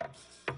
Thank you.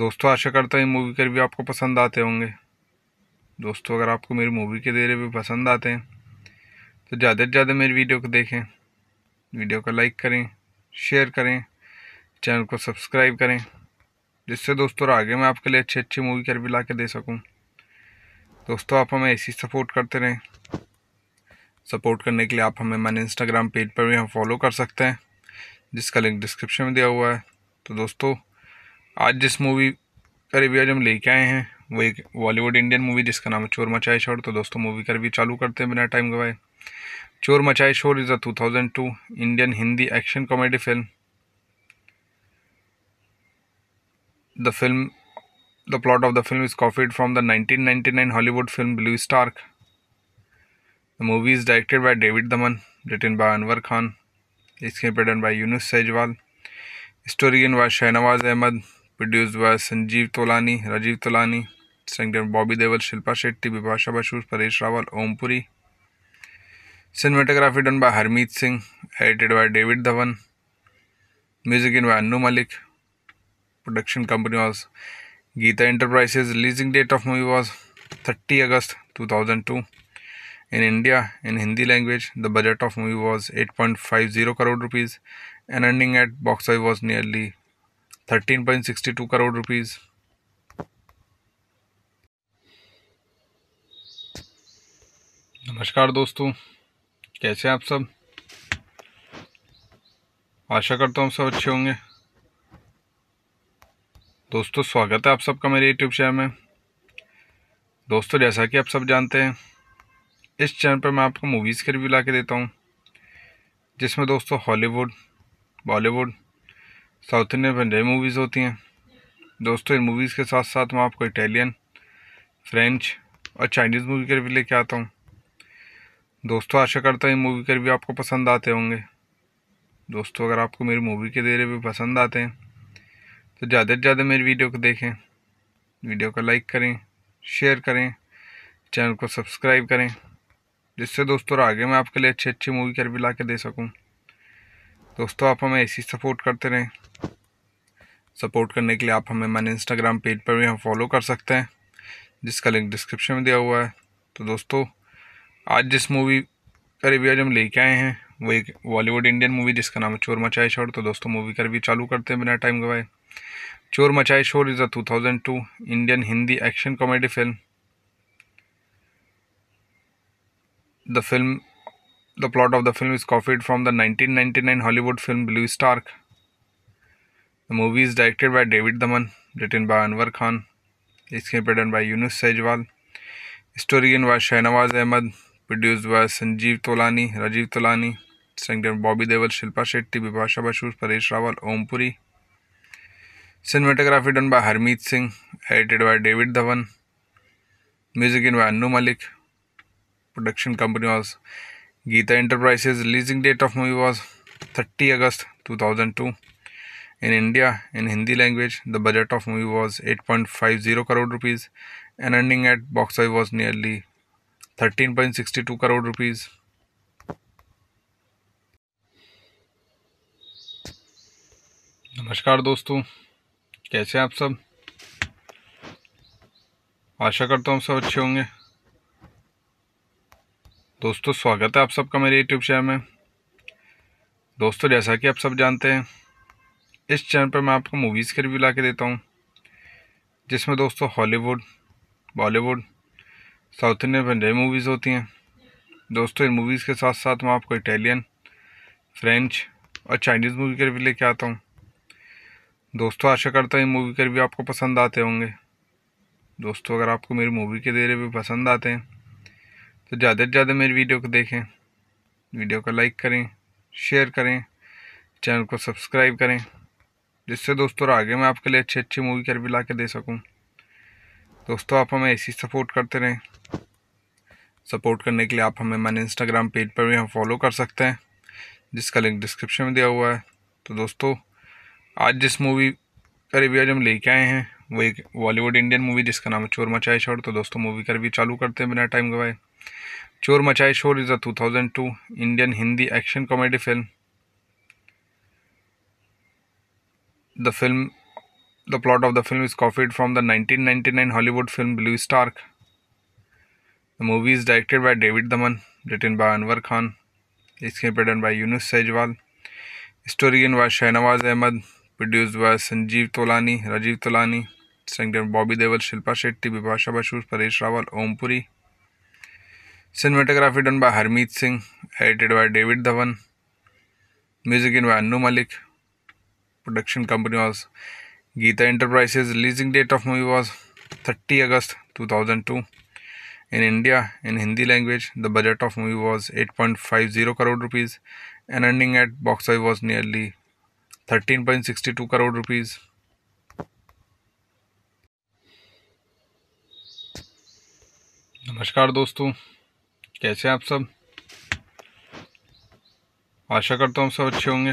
दोस्तों आशा करता हूँ मूवी के रिव्यू आपको पसंद आते होंगे दोस्तों अगर आपको मेरी मूवी के दे रिव्यू पसंद आते हैं तो ज़्यादा से ज़्यादा मेरी वीडियो को देखें वीडियो को लाइक करें शेयर करें चैनल को सब्सक्राइब करें जिससे दोस्तों आगे मैं आपके लिए अच्छी अच्छी मूवी के रिव्यू ला के दे सकूँ दोस्तों आप हमें ऐसी सपोर्ट करते रहें सपोर्ट करने के लिए आप हमें मैंने इंस्टाग्राम पेज पर भी हम फॉलो कर सकते हैं जिसका लिंक डिस्क्रिप्शन में दिया हुआ है तो दोस्तों आज जिस मूवी का रिव्यू हम लेके आए हैं वो एक बॉलीवुड इंडियन मूवी जिसका नाम है चोर मचाए शोर तो दोस्तों मूवी का रिव्यू चालू करते हैं बिना टाइम गवाए चोर मचाए Shor is a 2002 Indian Hindi action comedy film the film the plot of the film is copied from the nineteen Hollywood film blue Stark the movie is directed by David Dhawan written by Anwar Khan इसके प्रेडन by Yunus Sejwal story in by Shahnawaz Ahmed produced by Sanjeev Tolani Rajiv Tolani संगठन Bobby Deol Shilpa Shetty Bipasha Basu Paresh Rawal Om Puri cinematography done by Harmeet Singh edited by David Dhawan music in by Anu Malik production company was Geeta enterprises releasing date of movie was thirty August two thousand two in India in Hindi language the budget of movie was eight point five zero crore rupees and ending at box was nearly thirteen point sixty two crore rupees नमस्कार दोस्तों कैसे आप सब आशा करता हूँ सब अच्छे होंगे दोस्तों स्वागत है आप सबका मेरे यूट्यूब चैनल में दोस्तों जैसा कि आप सब जानते हैं इस चैनल पर मैं आपको मूवीज़ के रिव्यू ला के देता हूँ जिसमें दोस्तों Hollywood Bollywood south Indian Punjabi movies होती हैं दोस्तों इन मूवीज़ के साथ साथ मैं आपको इटालियन फ्रेंच और चाइनीज़ मूवी के भी लेके आता हूँ दोस्तों आशा करता हूँ ये मूवी के भी आपको पसंद आते होंगे दोस्तों अगर आपको मेरी मूवी के दे भी पसंद आते हैं तो ज़्यादा से ज़्यादा मेरी वीडियो को देखें वीडियो को लाइक करें शेयर करें चैनल को सब्सक्राइब करें जिससे दोस्तों आगे मैं आपके लिए अच्छी अच्छी मूवी कर भी ला के दे सकूँ दोस्तों आप हमें ऐसी सपोर्ट करते रहें सपोर्ट करने के लिए आप हमें मैंने इंस्टाग्राम पेज पर भी हम फॉलो कर सकते हैं जिसका लिंक डिस्क्रिप्शन में दिया हुआ है तो दोस्तों आज जिस मूवी का रिव्यू आज हम लेके आए हैं वो एक बॉलीवुड इंडियन मूवी जिसका नाम है चोर मचाए शोर तो दोस्तों मूवी का रिव्यू चालू करते हैं बिना टाइम गवाए चोर मचाए Shor is a two Indian Hindi action comedy film the film the plot of the film is copied from the 1999 Hollywood film blue Stark the movie is directed by David Dhawan written by Anwar Khan screen written by Yunus Sejwal story in by Shahnawaz Ahmed produce by Sanjeev Tolani Rajiv Tolani संगठन Bobby Deol Shilpa Shetty Bipasha Basu Paresh Rawal Om Puri cinematography done by Harmeet Singh edited by David Dhawan music in by Anu Malik production company was Geeta enterprises releasing date of movie was thirty August two thousand two In India, in Hindi language, the budget of movie was 8.50 crore rupees and ending at box office was nearly 13.62 crore rupees. नमस्कार दोस्तों कैसे हैं आप सब आशा करता हूँ सब अच्छे होंगे दोस्तों स्वागत है आप सबका मेरे यूट्यूब चैनल में दोस्तों जैसा कि आप सब जानते हैं इस चैनल पर मैं आपको मूवीज़ के रिव्यू ला के देता हूँ जिसमें दोस्तों Hollywood Bollywood south Indian Punjabi movies होती हैं दोस्तों इन मूवीज़ के साथ साथ मैं आपको इटालियन फ्रेंच और चाइनीज़ मूवी के रिव्यू लेके आता हूँ दोस्तों आशा करता हूँ मूवी के रिव्यू आपको पसंद आते होंगे दोस्तों अगर आपको मेरी मूवी के दे रहे भी पसंद आते हैं तो ज़्यादा से ज़्यादा मेरी वीडियो को देखें वीडियो को लाइक करें शेयर करें चैनल को सब्सक्राइब करें जिससे दोस्तों आगे मैं आपके लिए अच्छी अच्छी मूवी कर भी ला के दे सकूँ दोस्तों आप हमें ऐसी सपोर्ट करते रहें सपोर्ट करने के लिए आप हमें मैंने इंस्टाग्राम पेज पर भी हम फॉलो कर सकते हैं जिसका लिंक डिस्क्रिप्शन में दिया हुआ है तो दोस्तों आज जिस मूवी का रिव्यू हम लेके आए हैं वो एक बॉलीवुड इंडियन मूवी जिसका नाम है चोर मचाए शोर तो दोस्तों मूवी का रिव्यू चालू करते हैं बिना टाइम गवाए चोर मचाए Shor is a two Indian Hindi action comedy film the film the plot of the film is copied from the 1999 Hollywood film Blue Stark. The movie is directed by David Daman, written by Anwar Khan, script written by Yunus Sejwal, story written by Shahnawaz Ahmed, produced by Sanjeev Tolani, Rajiv Tolani, directed by Bobby Deol, Shilpa Shetty, Bibhasha Bashur, Paresh Rawal, Om Puri. Cinematography done by Harmeet Singh, edited by David Dhawan, music in by Annu Malik. Production company was Geeta Enterprises. Releasing date of movie was 30 August 2002. In India, in Hindi language, the budget of movie was 8.50 crore rupees and ending at box office was nearly 13.62 crore rupees. नमस्कार दोस्तों कैसे हैं आप सब आशा करता हूँ सब अच्छे होंगे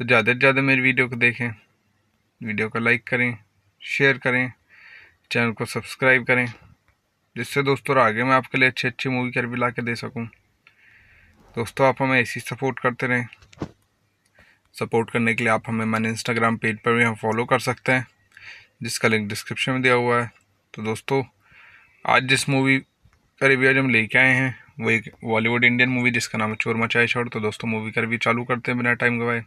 तो ज़्यादा से ज़्यादा मेरी वीडियो को देखें वीडियो को लाइक करें शेयर करें चैनल को सब्सक्राइब करें जिससे दोस्तों आगे मैं आपके लिए अच्छी अच्छी मूवी कर भी ला के दे सकूँ दोस्तों आप हमें ऐसी सपोर्ट करते रहें सपोर्ट करने के लिए आप हमें मैंने इंस्टाग्राम पेज पर भी हम फॉलो कर सकते हैं जिसका लिंक डिस्क्रिप्शन में दिया हुआ है तो दोस्तों आज जिस मूवी का रिव्यू आज हम लेके आए हैं वो एक बॉलीवुड इंडियन मूवी जिसका नाम है चोर मचाए छोड़ तो दोस्तों मूवी का रिव्यू चालू करते हैं बिना टाइम गवाए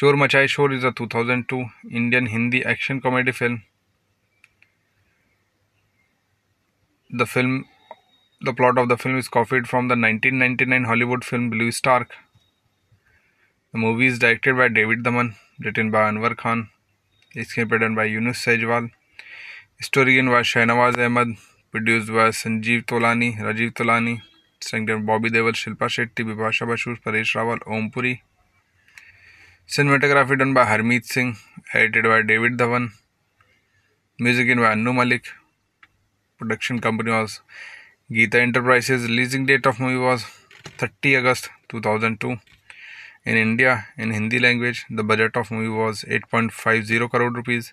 चोर मचाई Shor is a 2002 Indian Hindi action comedy film the film the plot of the film is copied from the 1999 Hollywood film blue Stark the movie is directed by David Dhawan written by Anwar Khan स्क्रिप्टन by Yunus Sejwal story in by Shahnawaz Ahmed produce by Sanjeev Tolani Rajiv Tolani संगठन Bobby Deol Shilpa Shetty Bipasha Basu Paresh Rawal Om Puri cinematography done by Harmeet Singh edited by David Dhawan music in by Anu Malik production company was Geeta enterprises releasing date of movie was thirty August two thousand two in India in Hindi language the budget of movie was eight point five zero crore rupees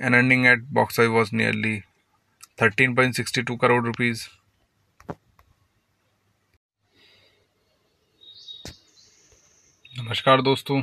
an ending at box I was nearly thirteen point sixty two crore rupees नमस्कार दोस्तों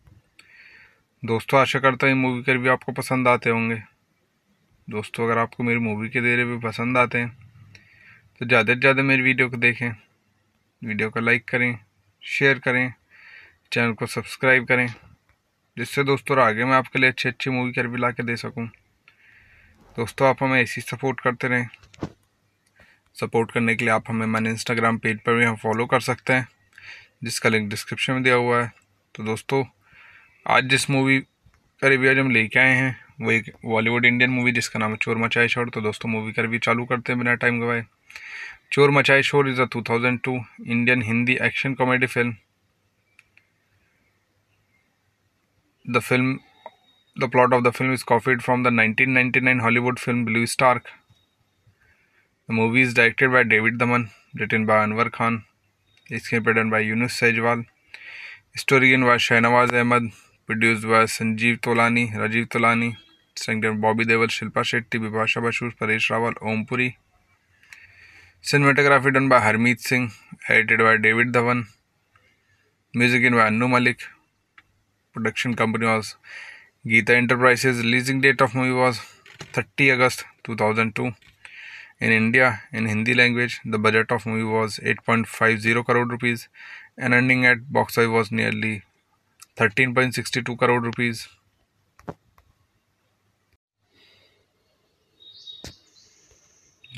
दोस्तों आशा करता हूँ movie के review आपको पसंद आते होंगे दोस्तों अगर आपको मेरी मूवी के दे भी पसंद आते हैं तो ज़्यादा से ज़्यादा मेरी वीडियो को देखें वीडियो को लाइक करें शेयर करें चैनल को सब्सक्राइब करें जिससे दोस्तों आगे मैं आपके लिए अच्छी अच्छी मूवी के रिव्यू ला के दे सकूँ दोस्तों आप हमें ऐसी सपोर्ट करते रहें सपोर्ट करने के लिए आप हमें मैंने इंस्टाग्राम पेज पर भी हम फॉलो कर सकते हैं जिसका लिंक डिस्क्रिप्शन में दिया हुआ है तो दोस्तों आज जिस मूवी का रिव्यू हम लेके आए हैं वो एक बॉलीवुड इंडियन मूवी जिसका नाम है चोर मचाए शोर तो दोस्तों मूवी का रिव्यू चालू करते हैं बिना टाइम गवाए चोर मचाए Shor is a 2002 Indian Hindi action comedy film the film the plot of the film is copied from the nineteen Hollywood film blue Stark the movie is directed by David Dhawan written by Anwar Khan इसके प्रेडन by Yunus Sejwal story in by Shahnawaz Ahmed produced by Sanjeev Tolani Rajiv Tolani संगठन Bobby Deol Shilpa Shetty Bipasha Basu Paresh Rawal Om Puri cinematography done by Harmeet Singh edited by David Dhawan music in by Anu Malik production company was Geeta enterprises releasing date of movie was thirty August two thousand two in India in Hindi language the budget of movie was eight point five zero crore rupees and ending at box was nearly thirteen point sixty two crore rupees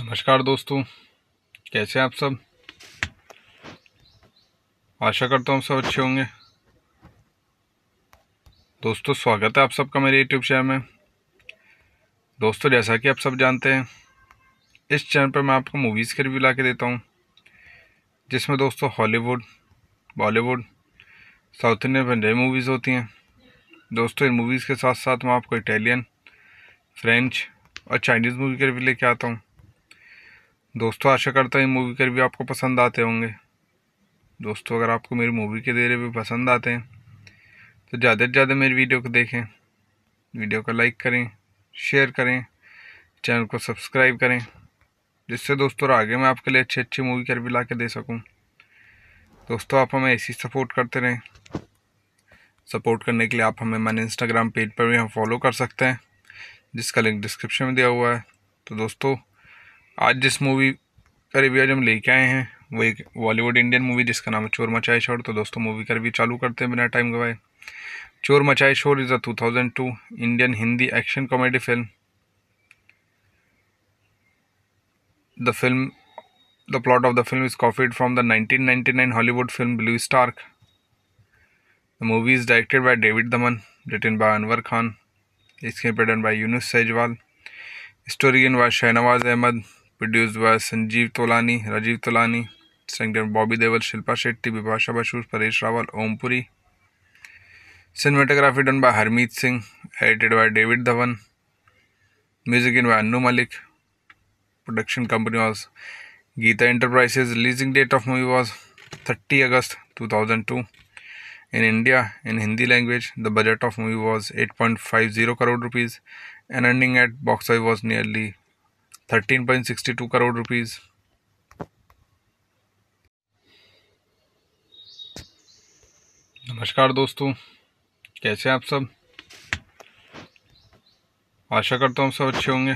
नमस्कार दोस्तों कैसे हैं आप सब आशा करता हूँ सब अच्छे होंगे दोस्तों स्वागत है आप सबका मेरे यूट्यूब चैनल में दोस्तों जैसा कि आप सब जानते हैं इस चैनल पर मैं आपको मूवीज़ के रिव्यू ला के देता हूँ जिसमें दोस्तों Hollywood Bollywood south Indian Punjabi movies होती हैं दोस्तों इन मूवीज़ के साथ साथ मैं आपको इटालियन फ्रेंच और चाइनीज़ मूवी के भी लेके आता हूँ दोस्तों आशा करता हूँ इन मूवी के भी आपको पसंद आते होंगे दोस्तों अगर आपको मेरी मूवी के दे भी पसंद आते हैं तो ज़्यादा से ज़्यादा मेरी वीडियो को देखें वीडियो को लाइक करें शेयर करें चैनल को सब्सक्राइब करें जिससे दोस्तों आगे मैं आपके लिए अच्छी अच्छी मूवी कर भी ला के दे सकूँ दोस्तों आप हमें ऐसी सपोर्ट करते रहें सपोर्ट करने के लिए आप हमें मैंने इंस्टाग्राम पेज पर भी हम फॉलो कर सकते हैं जिसका लिंक डिस्क्रिप्शन में दिया हुआ है तो दोस्तों आज जिस मूवी का रिव्यू आज हम लेके आए हैं वो एक बॉलीवुड इंडियन मूवी जिसका नाम है चोर मचाए शोर तो दोस्तों मूवी का रिव्यू चालू करते हैं बिना टाइम गवाए चोर मचाए Shor is a two Indian Hindi action comedy film the film The plot of the film is copied from the 1999 Hollywood film Blue Stark. The movie is directed by David Daman, written by Anwar Khan, script written by Yunus Sejwal, story in by Shahnawaz Ahmed, produced by Sanjeev Tolani, Rajiv Tolani, Sanctum Bobby Deval, Shilpa Shetty, Bibhasha Bashur, Paresh Rawal, Om Puri. Cinematography done by Harmeet Singh, edited by David Dhawan. Music in by Annu Malik. Production company was Geeta enterprises releasing date of movie was thirty August two thousand two in India in Hindi language the budget of movie was eight point five zero crore rupees N earning at box I was nearly thirteen point sixty two crore rupees नमस्कार दोस्तों कैसे हैं आप सब आशा करता हूँ सब अच्छे होंगे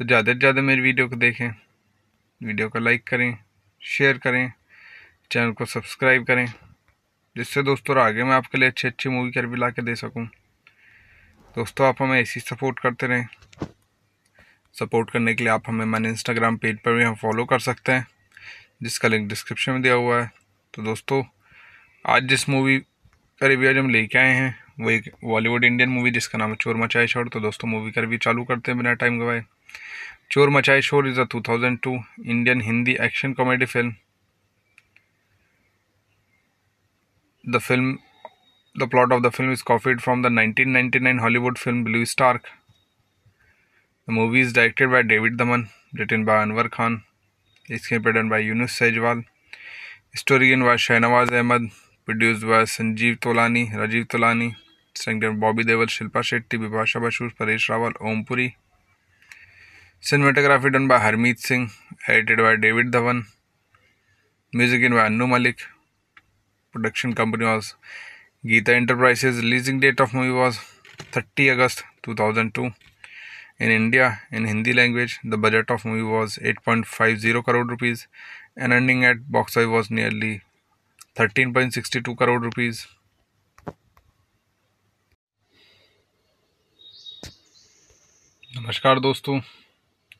तो ज़्यादा से ज़्यादा मेरी वीडियो को देखें वीडियो को लाइक करें शेयर करें चैनल को सब्सक्राइब करें जिससे दोस्तों आगे मैं आपके लिए अच्छी अच्छी मूवी कर भी ला के दे सकूँ दोस्तों आप हमें ऐसी सपोर्ट करते रहें सपोर्ट करने के लिए आप हमें मैंने इंस्टाग्राम पेज पर भी हम फॉलो कर सकते हैं जिसका लिंक डिस्क्रिप्शन में दिया हुआ है तो दोस्तों आज जिस मूवी का रिव्यू आज हम लेके आए हैं वो एक बॉलीवुड इंडियन मूवी जिसका नाम है चोर मचाए छोड़ तो दोस्तों मूवी का रिव्यू चालू करते हैं बिना टाइम गवाए चोर मचाई Shor is a 2002 Indian Hindi action comedy film the film the plot of the film is copied from the 1999 Hollywood film blue Stark the movie is directed by David Dhawan written by Anwar Khan screen by Yunus Sejwal story in by Shahnawaz Ahmed produce by Sanjeev Tolani Rajiv Tolani संगठन Bobby Deol Shilpa Shetty Bipasha Basu Paresh Rawal Om Puri cinematography done by Harmeet Singh edited by David Dhawan music in by Anu Malik production company was Geeta enterprises releasing date of movie was thirty August two thousand two in India in Hindi language the budget of movie was eight point five zero crore rupees an ending at box I was nearly thirteen point sixty two crore rupees नमस्कार दोस्तों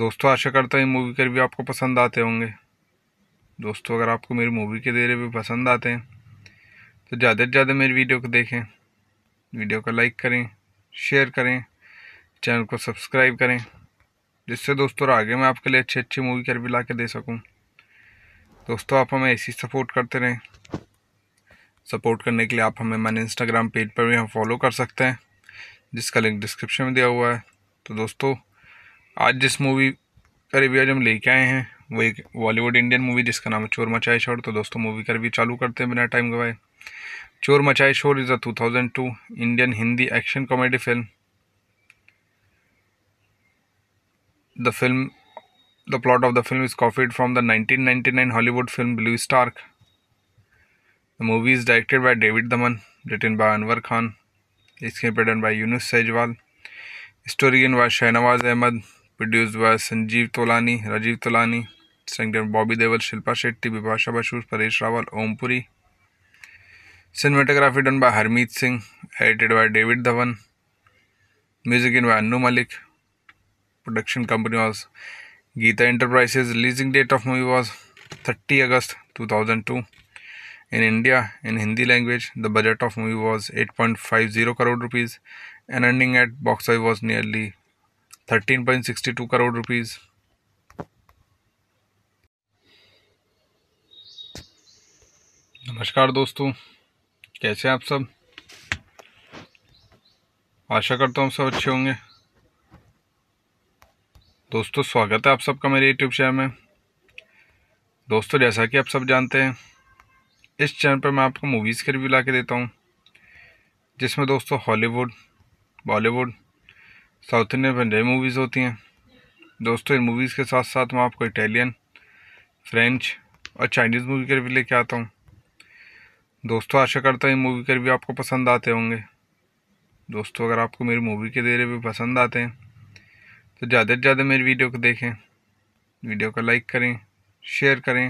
दोस्तों आशा करता हूँ movie के review आपको पसंद आते होंगे दोस्तों अगर आपको मेरी मूवी के दे भी पसंद आते हैं तो ज़्यादा से ज़्यादा मेरी वीडियो को देखें वीडियो को लाइक करें शेयर करें चैनल को सब्सक्राइब करें जिससे दोस्तों आगे मैं आपके लिए अच्छी अच्छी मूवी के रिव्यू ला के दे सकूँ दोस्तों आप हमें ऐसी सपोर्ट करते रहें सपोर्ट करने के लिए आप हमें मैंने इंस्टाग्राम पेज पर भी हम फॉलो कर सकते हैं जिसका लिंक डिस्क्रिप्शन में दिया हुआ है तो दोस्तों आज जिस मूवी का रिव्यू हम लेके आए हैं वो एक बॉलीवुड इंडियन मूवी जिसका नाम है चोर मचाए शोर तो दोस्तों मूवी का रिव्यू चालू करते हैं बिना टाइम गवाए चोर मचाए Shor is a 2002 Indian Hindi action comedy film the film the plot of the film is copied from the nineteen Hollywood film blue Stark the movie is directed by David Dhawan written by Anwar Khan इसके प्रेडन by Yunus Sejwal story in by Shahnawaz Ahmed produced by Sanjeev Tolani Rajiv Tolani संगठन Bobby Deol Shilpa Shetty Bipasha Basu Paresh Rawal Om Puri cinematography done by Harmeet Singh edited by David Dhawan music in by Anu Malik production company was Geeta enterprises releasing date of movie was thirty August two thousand two in India in Hindi language the budget of movie was eight point five zero crore rupees and ending at box was nearly thirteen point sixty two crore rupees नमस्कार दोस्तों कैसे हैं आप सब आशा करता हूँ सब अच्छे होंगे दोस्तों स्वागत है आप सबका मेरे यूट्यूब चैनल में दोस्तों जैसा कि आप सब जानते हैं इस चैनल पर मैं आपको मूवीज़ के रिव्यू ला के देता हूँ जिसमें दोस्तों Hollywood Bollywood south Indian Punjabi movies होती हैं दोस्तों इन मूवीज़ के साथ साथ मैं आपको इटालियन फ्रेंच और चाइनीज़ मूवी के भी लेके आता हूँ दोस्तों आशा करता हूँ इन मूवी के भी आपको पसंद आते होंगे दोस्तों अगर आपको मेरी मूवी के दे भी पसंद आते हैं तो ज़्यादा से ज़्यादा मेरी वीडियो को देखें वीडियो को लाइक करें शेयर करें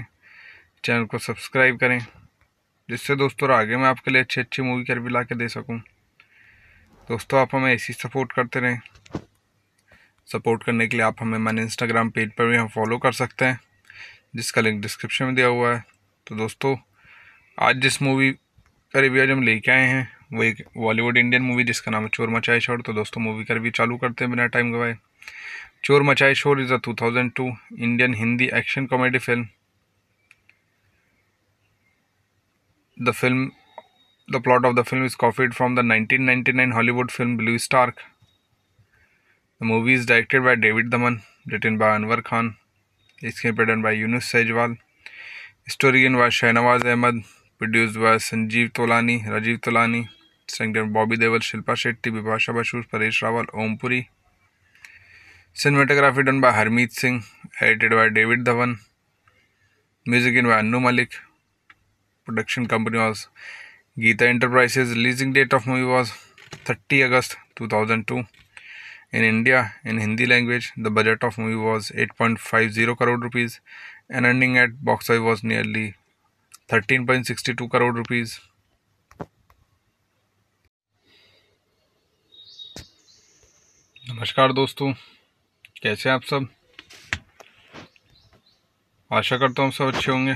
चैनल को सब्सक्राइब करें जिससे दोस्तों आगे मैं आपके लिए अच्छी अच्छी मूवी कर भी ला के दे सकूँ दोस्तों आप हमें ऐसी सपोर्ट करते रहें सपोर्ट करने के लिए आप हमें मैंने इंस्टाग्राम पेज पर भी हम फॉलो कर सकते हैं जिसका लिंक डिस्क्रिप्शन में दिया हुआ है तो दोस्तों आज जिस मूवी का रिव्यू आज हम लेके आए हैं वो एक बॉलीवुड इंडियन मूवी जिसका नाम है चोर मचाए शोर तो दोस्तों मूवी का रिव्यू चालू करते हैं बिना टाइम गवाए चोर मचाए Shor is a two Indian Hindi action comedy film the film The plot of the film is copied from the 1999 Hollywood film Blue Stark. The movie is directed by David Daman, written by Anwar Khan, screenplay done by Yunus Sejwal, story in by Shahnawaz Ahmed, produced by Sanjeev Tolani, Rajiv Tolani, starring Bobby Deol, Shilpa Shetty, Bibhasha Basu, Paresh Rawal, Om Puri. Cinematography done by Harmeet Singh, edited by David Dhawan, music in by Annu Malik, production company was Geeta enterprises releasing date of movie was thirty August two thousand two in India in Hindi language the budget of movie was eight point five zero crore rupees N earning at box I was nearly thirteen point sixty two crore rupees नमस्कार दोस्तों कैसे हैं आप सब आशा करता हूँ सब अच्छे होंगे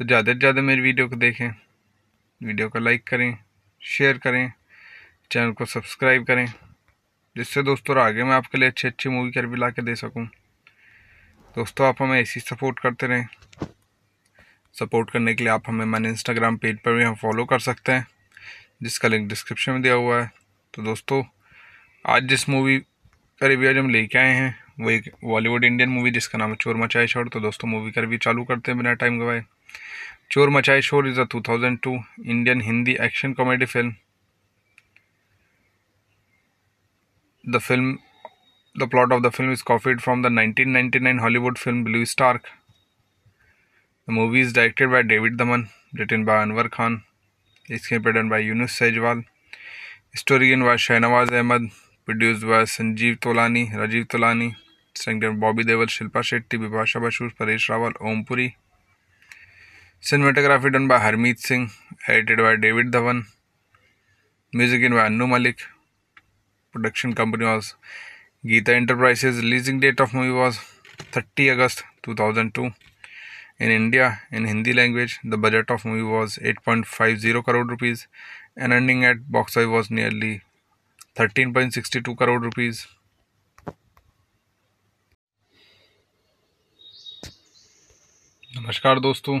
तो ज़्यादा से ज़्यादा मेरी वीडियो को देखें वीडियो को लाइक करें शेयर करें चैनल को सब्सक्राइब करें जिससे दोस्तों आगे मैं आपके लिए अच्छी अच्छी मूवी कर भी ला के दे सकूँ दोस्तों आप हमें ऐसी सपोर्ट करते रहें सपोर्ट करने के लिए आप हमें मैंने इंस्टाग्राम पेज पर भी हम फॉलो कर सकते हैं जिसका लिंक डिस्क्रिप्शन में दिया हुआ है तो दोस्तों आज जिस मूवी का रिव्यू आज हम लेके आए हैं वो एक बॉलीवुड इंडियन मूवी जिसका नाम है चोर मचाए छोड़ तो दोस्तों मूवी का रिव्यू चालू करते हैं बिना टाइम गवाए चोर मचाई Shor is a 2002 Indian Hindi action comedy film the film the plot of the film is copied from the 1999 Hollywood film blue Stark the movie is directed by David Dhawan written by Anwar Khan screen by Yunus Sejwal story in by Shahnawaz Ahmed produce by Sanjeev Tolani Rajiv Tolani संगठन Bobby Deol Shilpa Shetty Bipasha Basu Paresh Rawal Om Puri cinematography done by Harmeet Singh edited by David Dhawan music in by Anu Malik production company was Geeta enterprises releasing date of movie was thirty August two thousand two in India in Hindi language the budget of movie was eight point five zero crore rupees an ending at box I was nearly thirteen point sixty two crore rupees नमस्कार दोस्तों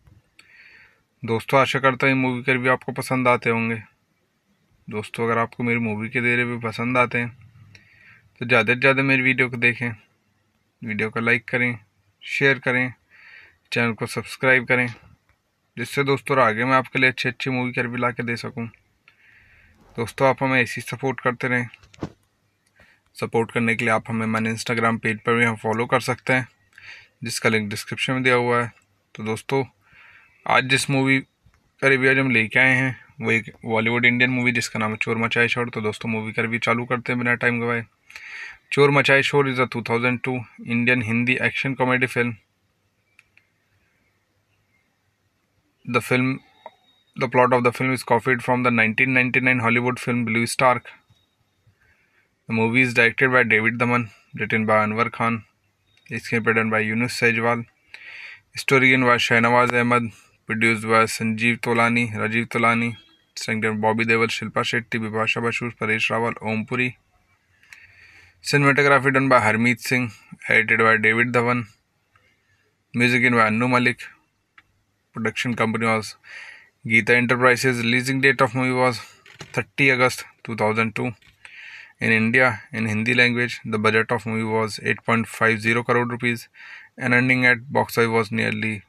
दोस्तों आशा करता हूँ movie के review आपको पसंद आते होंगे दोस्तों अगर आपको मेरी मूवी के दे भी पसंद आते हैं तो ज़्यादा से ज़्यादा मेरी वीडियो को देखें वीडियो को लाइक करें शेयर करें चैनल को सब्सक्राइब करें जिससे दोस्तों आगे मैं आपके लिए अच्छी अच्छी मूवी के रिव्यू ला के दे सकूँ दोस्तों आप हमें ऐसी सपोर्ट करते रहें सपोर्ट करने के लिए आप हमें मैंने इंस्टाग्राम पेज पर भी हम फॉलो कर सकते हैं जिसका लिंक डिस्क्रिप्शन में दिया हुआ है तो दोस्तों आज जिस मूवी का रिव्यू हम लेके आए हैं वो एक बॉलीवुड इंडियन मूवी जिसका नाम है चोर मचाए शोर तो दोस्तों मूवी का रिव्यू चालू करते हैं बिना टाइम गवाए चोर मचाए Shor is a 2002 Indian Hindi action comedy film the film the plot of the film is copied from the nineteen Hollywood film blue Stark the movie is directed by David Dhawan written by Anwar Khan इसके done by Yunus Sejwal story in by Shahnawaz Ahmed produced by Sanjeev Tolani Rajiv Tolani संगठन Bobby Deol Shilpa Shetty Bipasha Basu Paresh Rawal Om Puri cinematography done by Harmeet Singh edited by David Dhawan music in by Anu Malik production company was Geeta enterprises releasing date of movie was thirty August two thousand two in India in Hindi language the budget of movie was eight point five zero crore rupees an ending at box was nearly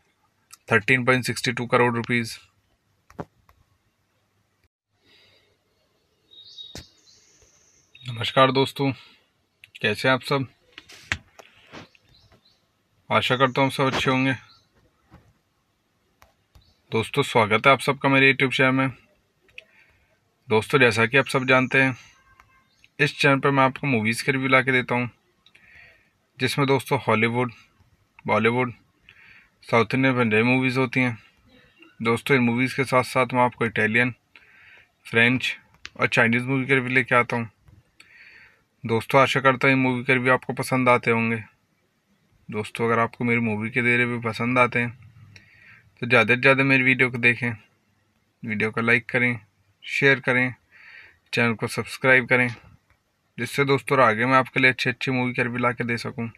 thirteen point sixty two crore rupees नमस्कार दोस्तों कैसे हैं आप सब आशा करता हूँ सब अच्छे होंगे दोस्तों स्वागत है आप सबका मेरे यूट्यूब चैनल में दोस्तों जैसा कि आप सब जानते हैं इस चैनल पर मैं आपको मूवीज़ के रिव्यू ला के देता हूँ जिसमें दोस्तों Hollywood Bollywood south Indian Punjabi movies होती हैं दोस्तों इन मूवीज़ के साथ साथ मैं आपको इटालियन फ्रेंच और चाइनीज़ मूवी के भी लेके आता हूँ दोस्तों आशा करता हूँ ये मूवी के भी आपको पसंद आते होंगे दोस्तों अगर आपको मेरी मूवी के दे भी पसंद आते हैं तो ज़्यादा से ज़्यादा मेरी वीडियो को देखें वीडियो को लाइक करें शेयर करें चैनल को सब्सक्राइब करें जिससे दोस्तों आगे मैं आपके लिए अच्छी अच्छी मूवी कर भी ला के दे सकूँ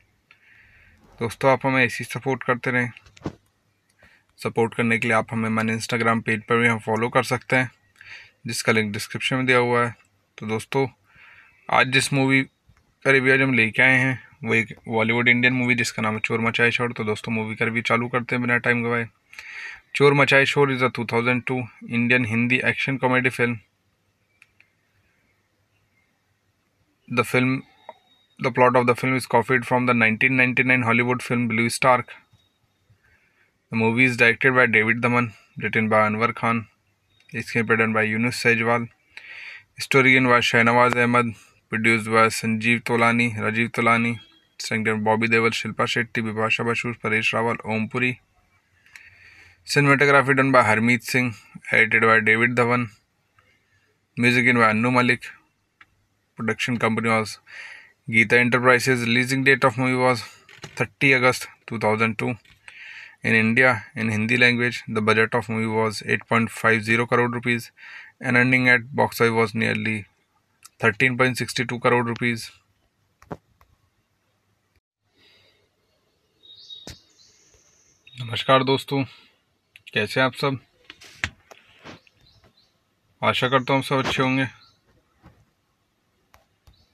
दोस्तों आप हमें ऐसी सपोर्ट करते रहें सपोर्ट करने के लिए आप हमें मैंने इंस्टाग्राम पेज पर भी हम फॉलो कर सकते हैं जिसका लिंक डिस्क्रिप्शन में दिया हुआ है तो दोस्तों आज जिस मूवी का रिव्यू हम लेके आए हैं वो एक बॉलीवुड इंडियन मूवी जिसका नाम है चोर मचाए शोर तो दोस्तों मूवी का रिव्यू चालू करते हैं बिना टाइम गवाए चोर मचाए Shor is a two Indian Hindi action comedy film the film The plot of the film is copied from the 1999 Hollywood film Blue Stark. The movie is directed by David Dhaman, written by Anwar Khan, script written by Yunus Sejwal, story written by Shahnawaz Ahmed, produced by Sanjeev Tolani, Rajiv Tolani, starring Bobby Deval, Shilpa Shetty, Shetty Basu, Paresh Rawal, Om Puri. Cinematography done by Harmeet Singh, edited by David Dhawan. Music in by Annu Malik. Production company was Geeta enterprises releasing date of movie was thirty August two thousand two in India in Hindi language the budget of movie was eight point five zero crore rupees N earning at box I was nearly thirteen point sixty two crore rupees नमस्कार दोस्तों कैसे हैं आप सब आशा करता हूँ सब अच्छे होंगे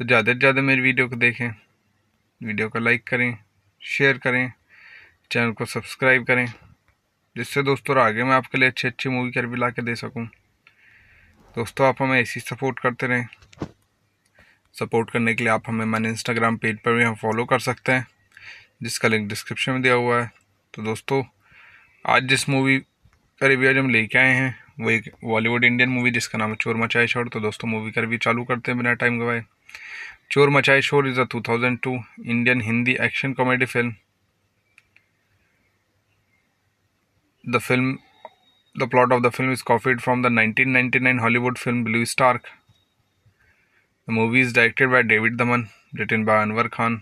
तो ज़्यादा से ज़्यादा मेरी वीडियो को देखें वीडियो को लाइक करें शेयर करें चैनल को सब्सक्राइब करें जिससे दोस्तों आगे मैं आपके लिए अच्छी अच्छी मूवी कर भी ला के दे सकूँ दोस्तों आप हमें ऐसी सपोर्ट करते रहें सपोर्ट करने के लिए आप हमें मैंने इंस्टाग्राम पेज पर भी हम फॉलो कर सकते हैं जिसका लिंक डिस्क्रिप्शन में दिया हुआ है तो दोस्तों आज जिस मूवी का रिव्यू आज हम लेके आए हैं वो एक बॉलीवुड इंडियन मूवी जिसका नाम है चोर मचाए छोड़ तो दोस्तों मूवी का रिव्यू चालू करते हैं बिना टाइम गवाए चोर मचाई Shor is a 2002 Indian Hindi action comedy film the film the plot of the film is copied from the 1999 Hollywood film blue Stark the movie is directed by David Dhawan written by Anwar Khan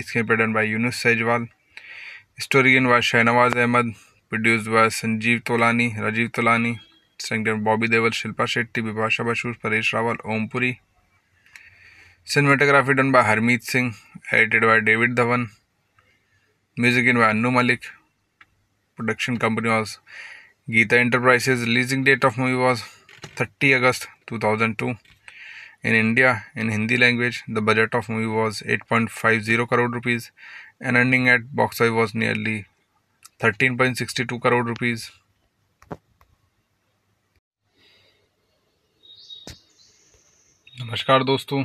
स्क्रिप्टन by Yunus Sejwal story in by Shahnawaz Ahmed produce by Sanjeev Tolani Rajiv Tolani संगठन Bobby Deol Shilpa Shetty Bipasha Basu Paresh Rawal Om Puri cinematography done by Harmeet Singh edited by David Dhawan music in by Anu Malik production company was Geeta enterprises releasing date of movie was thirty August two thousand two in India in Hindi language the budget of movie was eight point five zero crore rupees an ending at box I was nearly thirteen point sixty two crore rupees नमस्कार दोस्तों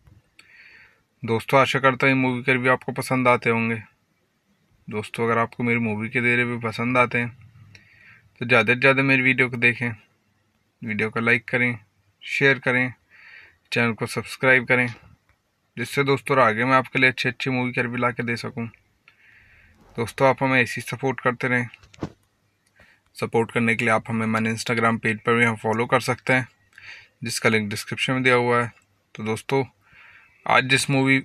दोस्तों आशा करता हूँ movie के review आपको पसंद आते होंगे दोस्तों अगर आपको मेरी मूवी के दे भी पसंद आते हैं तो ज़्यादा से ज़्यादा मेरी वीडियो को देखें वीडियो को लाइक करें शेयर करें चैनल को सब्सक्राइब करें जिससे दोस्तों आगे मैं आपके लिए अच्छी अच्छी मूवी के रिव्यू ला के दे सकूँ दोस्तों आप हमें ऐसी सपोर्ट करते रहें सपोर्ट करने के लिए आप हमें मैंने इंस्टाग्राम पेज पर भी हम फॉलो कर सकते हैं जिसका लिंक डिस्क्रिप्शन में दिया हुआ है तो दोस्तों आज जिस मूवी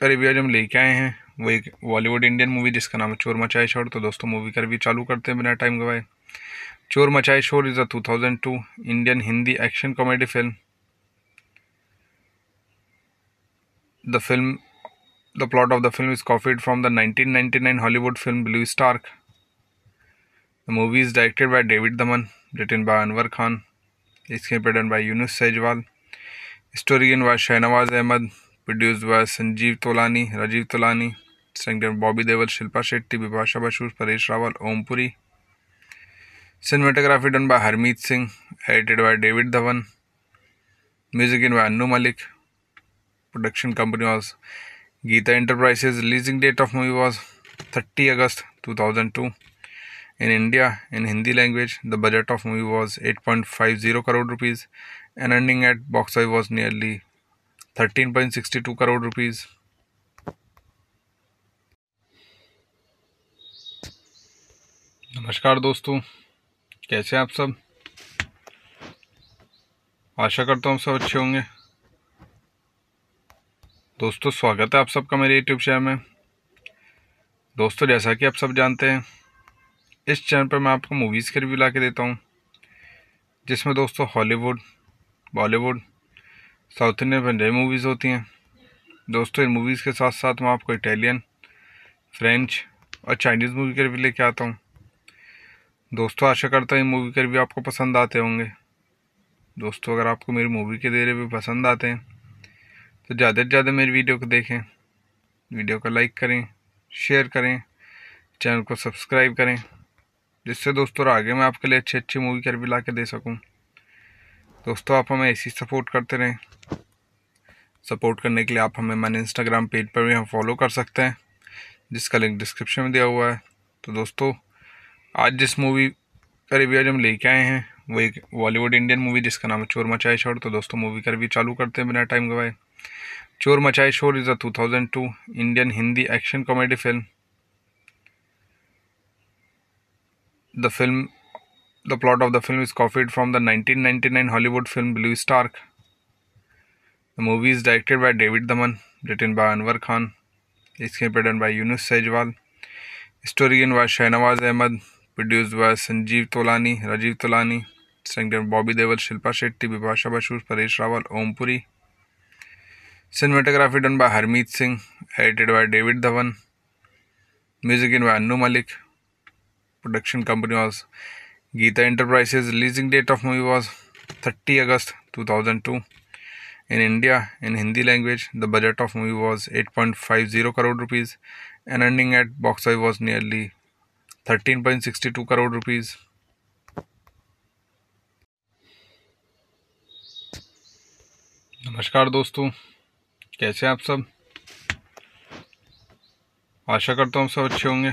का रिव्यू हम लेके आए हैं वो एक बॉलीवुड इंडियन मूवी जिसका नाम है चोर मचाए शोर तो दोस्तों मूवी का रिव्यू चालू करते हैं बिना टाइम गवाए चोर मचाए Shor is a 2002 Indian Hindi action comedy film the film the plot of the film is copied from the nineteen Hollywood film blue Stark the movie is directed by David Dhawan written by Anwar Khan इसके प्रेडन by Yunus Sejwal story in by Shahnawaz Ahmed produced by Sanjeev Tolani Rajiv Tolani संगठन Bobby Deol Shilpa Shetty Bipasha Basu Paresh Rawal Om Puri cinematography done by Harmeet Singh edited by David Dhawan music in by Anu Malik production company was Geeta enterprises releasing date of movie was thirty August two thousand two in India in Hindi language the budget of movie was eight point five zero crore rupees and ending at box was nearly thirteen point sixty two crore rupees नमस्कार दोस्तों कैसे हैं आप सब आशा करता हूँ सब अच्छे होंगे दोस्तों स्वागत है आप सबका मेरे यूट्यूब चैनल में दोस्तों जैसा कि आप सब जानते हैं इस चैनल पर मैं आपको मूवीज़ के रिव्यू ला के देता हूँ जिसमें दोस्तों Hollywood Bollywood south Indian Punjabi movies होती हैं दोस्तों इन मूवीज़ के साथ साथ मैं आपको इटालियन फ्रेंच और चाइनीज़ मूवी के भी लेके आता हूँ दोस्तों आशा करता हूँ इन मूवी के भी आपको पसंद आते होंगे दोस्तों अगर आपको मेरी मूवी के दे भी पसंद आते हैं तो ज़्यादा से ज़्यादा मेरी वीडियो को देखें वीडियो को लाइक करें शेयर करें चैनल को सब्सक्राइब करें जिससे दोस्तों आगे मैं आपके लिए अच्छी अच्छी मूवी कर भी ला के दे सकूँ दोस्तों आप हमें ऐसी सपोर्ट करते रहें सपोर्ट करने के लिए आप हमें मैंने इंस्टाग्राम पेज पर भी हम फॉलो कर सकते हैं जिसका लिंक डिस्क्रिप्शन में दिया हुआ है तो दोस्तों आज जिस मूवी का रिव्यू आज हम लेके आए हैं वो एक बॉलीवुड इंडियन मूवी जिसका नाम है चोर मचाए शोर तो दोस्तों मूवी का रिव्यू चालू करते हैं बिना टाइम गवाए चोर मचाए Shor is a two Indian Hindi action comedy film the film The plot of the film is copied from the 1999 Hollywood film Blue Stark. The movie is directed by David Daman, written by Anwar Khan, screenplay written by Yunus Sejwal, story in by Shahnawaz Ahmed, produced by Sanjeev Tolani, Rajiv Tolani, starring Bobby Deol, Shilpa Shetty, Bibhasha Basu, Paresh Rawal, Om Puri. Cinematography done by Harmeet Singh, edited by David Dhawan, music in by Annu Malik, production company was Geeta enterprises releasing date of movie was thirty August two thousand two in India in Hindi language the budget of movie was eight point five zero crore rupees an ending at box I was nearly thirteen point sixty two crore rupees नमस्कार दोस्तों कैसे हैं आप सब आशा करता हूँ सब अच्छे होंगे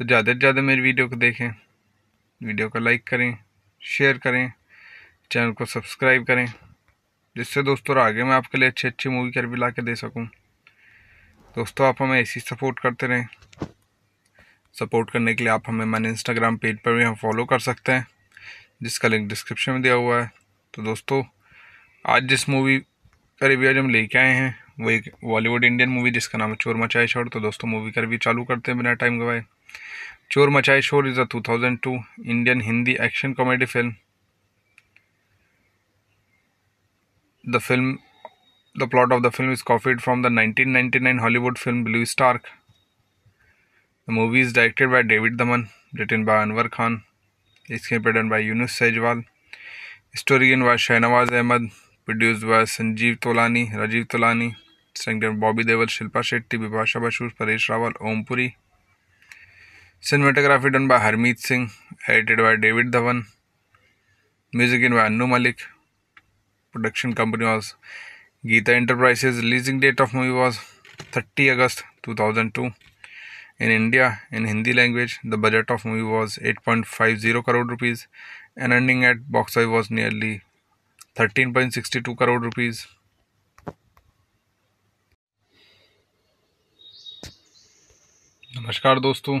तो ज़्यादा से ज़्यादा मेरी वीडियो को देखें वीडियो को लाइक करें शेयर करें चैनल को सब्सक्राइब करें जिससे दोस्तों आगे मैं आपके लिए अच्छी अच्छी मूवी कर भी ला के दे सकूँ दोस्तों आप हमें ऐसी सपोर्ट करते रहें सपोर्ट करने के लिए आप हमें मैंने इंस्टाग्राम पेज पर भी हम फॉलो कर सकते हैं जिसका लिंक डिस्क्रिप्शन में दिया हुआ है तो दोस्तों आज जिस मूवी का रिव्यू आज हम लेके आए हैं वो एक बॉलीवुड इंडियन मूवी जिसका नाम है चोर मचाए छोड़ तो दोस्तों मूवी का रिव्यू चालू करते हैं बिना टाइम गवाए चोर मचाई Shor is a 2002 Indian Hindi action comedy film the film the plot of the film is copied from the 1999 Hollywood film blue Stark the movie is directed by David Dhawan written by Anwar Khan screen by Yunus Sejwal story in by Shahnawaz Ahmed produce by Sanjeev Tolani Rajiv Tolani संगठन Bobby Deol Shilpa Shetty Bipasha Basu Paresh Rawal Om Puri cinematography done by Harmeet Singh edited by David Dhawan music in by Anu Malik production company was Geeta enterprises releasing date of movie was thirty August two thousand two in India in Hindi language the budget of movie was eight point five zero crore rupees an ending at box I was nearly thirteen point sixty two crore rupees नमस्कार दोस्तों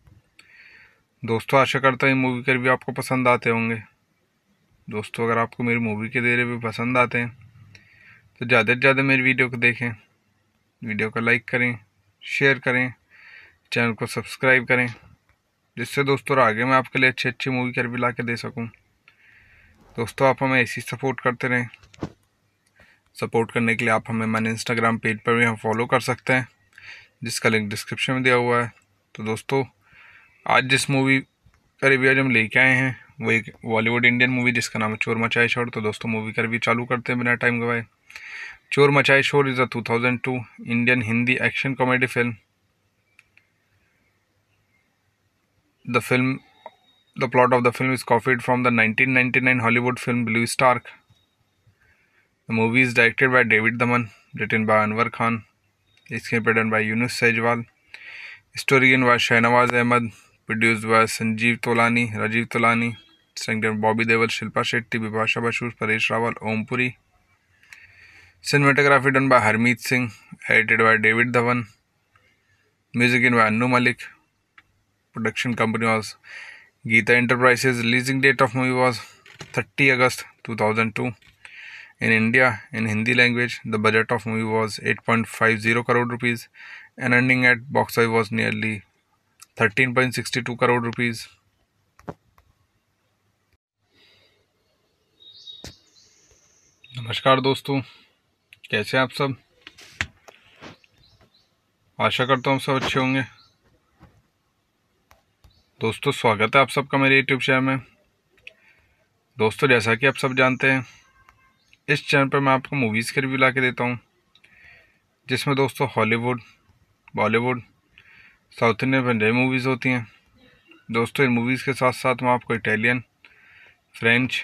दोस्तों आशा करता हूँ movie के review आपको पसंद आते होंगे दोस्तों अगर आपको मेरी मूवी के दे रिव्यू पसंद आते हैं तो ज़्यादा से ज़्यादा मेरी वीडियो को देखें वीडियो को लाइक करें शेयर करें चैनल को सब्सक्राइब करें जिससे दोस्तों आगे मैं आपके लिए अच्छी अच्छी मूवी के रिव्यू ला के दे सकूँ दोस्तों आप हमें ऐसी सपोर्ट करते रहें सपोर्ट करने के लिए आप हमें मैंने इंस्टाग्राम पेज पर भी हम फॉलो कर सकते हैं जिसका लिंक डिस्क्रिप्शन में दिया हुआ है तो दोस्तों आज जिस मूवी का रिव्यू हम लेके आए हैं वो एक बॉलीवुड इंडियन मूवी जिसका नाम है चोर मचाए शोर तो दोस्तों मूवी का रिव्यू चालू करते हैं बिना टाइम गवाए चोर मचाए Shor is a 2002 Indian Hindi action comedy film the film the plot of the film is copied from the 1999 Hollywood film blue Stark the movie is directed by David Dhawan written by Anwar Khan इसके प्रेडन by Yunus Sejwal story in by Shahnawaz Ahmed produced by Sanjeev Tolani Rajiv Tolani संगठन Bobby Deol Shilpa Shetty Bipasha Basu Paresh Rawal Om Puri cinematography done by Harmeet Singh edited by David Dhawan music in by Anu Malik production company was Geeta enterprises releasing date of movie was thirty August two thousand two in India in Hindi language the budget of movie was eight point five zero crore rupees and ending at box was nearly thirteen point sixty two crore rupees नमस्कार दोस्तों कैसे हैं आप सब आशा करता हूँ सब अच्छे होंगे दोस्तों स्वागत है आप सबका मेरे यूट्यूब चैनल में दोस्तों जैसा कि आप सब जानते हैं इस चैनल पर मैं आपको मूवीज़ के रिव्यू ला के देता हूँ जिसमें दोस्तों Hollywood Bollywood south Indian Punjabi movies होती हैं दोस्तों इन मूवीज़ के साथ साथ मैं आपको इटालियन फ्रेंच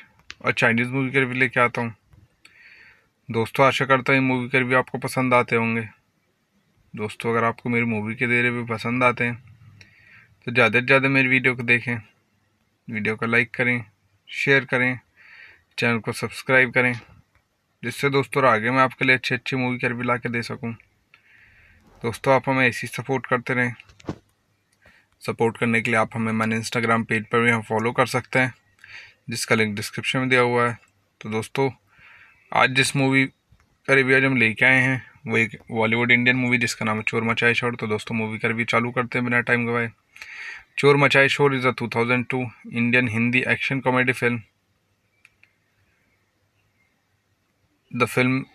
और चाइनीज़ मूवी के भी लेके आता हूँ दोस्तों आशा करता हूँ इन मूवी के भी आपको पसंद आते होंगे दोस्तों अगर आपको मेरी मूवी के दे भी पसंद आते हैं तो ज़्यादा से ज़्यादा मेरी वीडियो को देखें वीडियो को लाइक करें शेयर करें चैनल को सब्सक्राइब करें जिससे दोस्तों आगे मैं आपके लिए अच्छी अच्छी मूवी कर भी ला के दे सकूँ दोस्तों आप हमें ऐसी सपोर्ट करते रहें सपोर्ट करने के लिए आप हमें मैंने इंस्टाग्राम पेज पर भी हम फॉलो कर सकते हैं जिसका लिंक डिस्क्रिप्शन में दिया हुआ है तो दोस्तों आज जिस मूवी का रिव्यू आज हम लेके आए हैं वो एक बॉलीवुड इंडियन मूवी जिसका नाम है चोर मचाए शोर तो दोस्तों मूवी का रिव्यू चालू करते हैं बिना टाइम गवाए चोर मचाए Shor is a two Indian Hindi action comedy film the film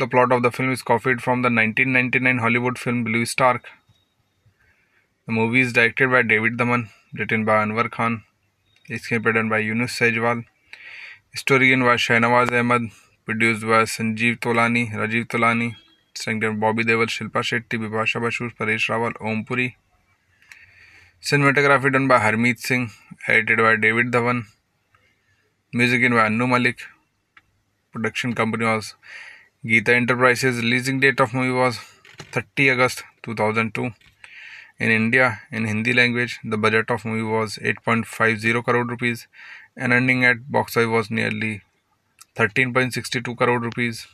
the plot of the film is copied from the 1999 Hollywood film blue Streak movie is directed by David Dhawan written by Anwar Khan screen written by Yunus Sejwal story in by Shahnawaz Ahmed produce by Sanjeev Tolani Rajiv Tolani संगठन Bobby Deol Shilpa Shetty Bipasha Basu Paresh Rawal Om Puri cinematography done by Harmeet Singh edited by David Dhawan music in by Anu Malik production company was Geeta enterprises releasing date of movie was thirty August two thousand two In India, in Hindi language, the budget of movie was 8.50 crore rupees and ending at box office was nearly 13.62 crore rupees.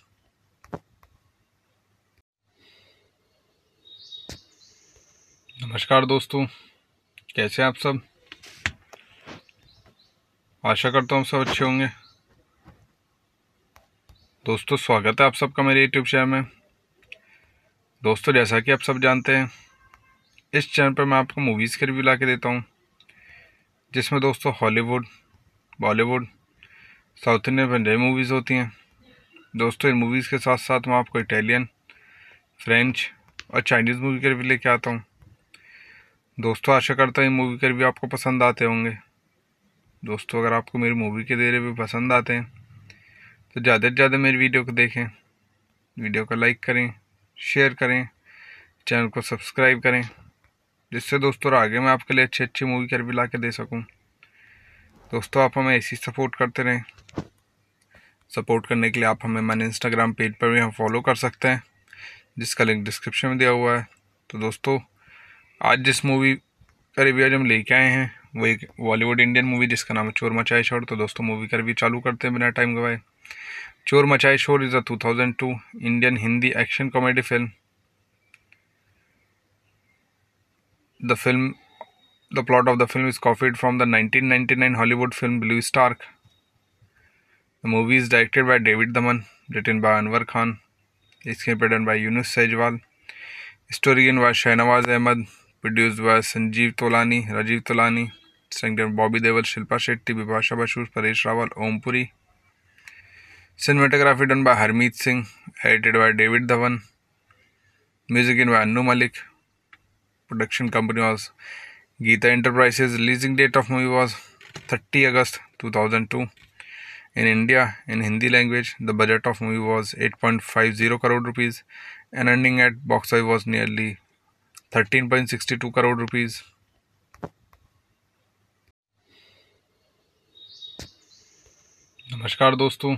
नमस्कार दोस्तों कैसे हैं आप सब आशा करता हूँ सब अच्छे होंगे दोस्तों स्वागत है आप सबका मेरे यूट्यूब चैनल में दोस्तों जैसा कि आप सब जानते हैं इस चैनल पर मैं आपको मूवीज़ के रिव्यू ला के देता हूँ जिसमें दोस्तों Hollywood Bollywood south Indian Punjabi movies होती हैं दोस्तों इन मूवीज़ के साथ साथ मैं आपको इटालियन फ्रेंच और चाइनीज़ मूवी के रिव्यू लेके आता हूँ दोस्तों आशा करता हूँ मूवी के रिव्यू आपको पसंद आते होंगे दोस्तों अगर आपको मेरी मूवी के दे रहे भी पसंद आते हैं तो ज़्यादा से ज़्यादा मेरी वीडियो को देखें वीडियो को लाइक करें शेयर करें चैनल को सब्सक्राइब करें जिससे दोस्तों आगे मैं आपके लिए अच्छी अच्छी मूवी कर भी ला के दे सकूँ दोस्तों आप हमें ऐसी सपोर्ट करते रहें सपोर्ट करने के लिए आप हमें मैंने इंस्टाग्राम पेज पर भी हम फॉलो कर सकते हैं जिसका लिंक डिस्क्रिप्शन में दिया हुआ है तो दोस्तों आज जिस मूवी का रिव्यू हम लेके आए हैं वो एक बॉलीवुड इंडियन मूवी जिसका नाम है चोर मचाए शोर तो दोस्तों मूवी का रिव्यू चालू करते हैं बिना टाइम गवाए चोर मचाए Shor is a two Indian Hindi action comedy film the film the plot of the film is copied from the 1999 Hollywood film Blue Stark. The movie is directed by David Dhaman, written by Anwar Khan, script written by Yunus Sejwal, story written by Shahnawaz Ahmed, produced by Sanjeev Tolani, Rajiv Tolani, directed by Bobby Deval, Shilpa Shetty, Bibhasha Bashur, Paresh Rawal, Om Puri. Cinematography done by Harmeet Singh, edited by David Dhawan, music in by Annu Malik. Production company was Geeta Enterprises. Releasing date of movie was 30 August 2002. In India, in Hindi language, the budget of movie was 8.50 crore rupees and ending at box office was nearly 13.62 crore rupees. नमस्कार दोस्तों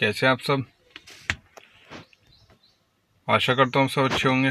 कैसे हैं आप सब आशा करता हूँ सब अच्छे होंगे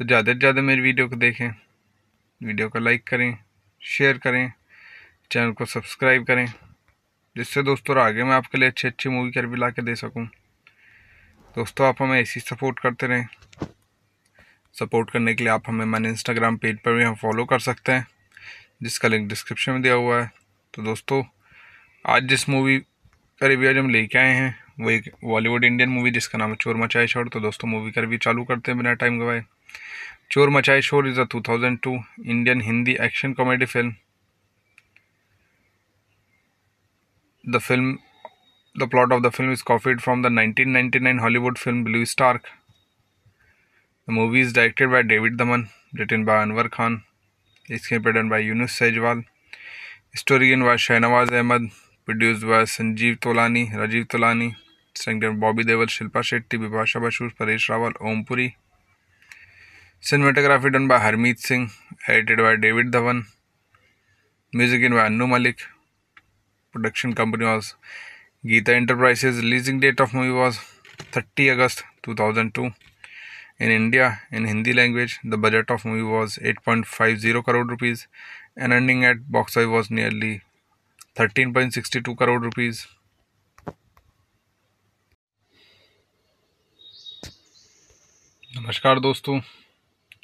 तो ज़्यादा से ज़्यादा मेरी वीडियो को देखें वीडियो को लाइक करें शेयर करें चैनल को सब्सक्राइब करें जिससे दोस्तों आगे मैं आपके लिए अच्छी अच्छी मूवी कर भी ला के दे सकूँ दोस्तों आप हमें ऐसी सपोर्ट करते रहें सपोर्ट करने के लिए आप हमें मैंने इंस्टाग्राम पेज पर भी हम फॉलो कर सकते हैं जिसका लिंक डिस्क्रिप्शन में दिया हुआ है तो दोस्तों आज जिस मूवी का रिव्यू आज हम लेके आए हैं वो एक बॉलीवुड इंडियन मूवी जिसका नाम है चोर मचाए छोड़ तो दोस्तों मूवी का रिव्यू चालू करते हैं बिना टाइम गवाए चोर मचाई Shor is a 2002 Indian Hindi action comedy film the film the plot of the film is copied from the 1999 Hollywood film blue Stark the movie is directed by David Dhawan written by Anwar Khan स्क्रिप्टन by Yunus Sejwal story in by Shahnawaz Ahmed produce by Sanjeev Tolani Rajiv Tolani संगठन Bobby Deol Shilpa Shetty Bipasha Basu Paresh Rawal Om Puri cinematography done by Harmeet Singh edited by David Dhawan music in by Anu Malik production company was Geeta enterprises releasing date of movie was thirty August two thousand two in India in Hindi language the budget of movie was eight point five zero crore rupees an ending at box I was nearly thirteen point sixty two crore rupees नमस्कार दोस्तों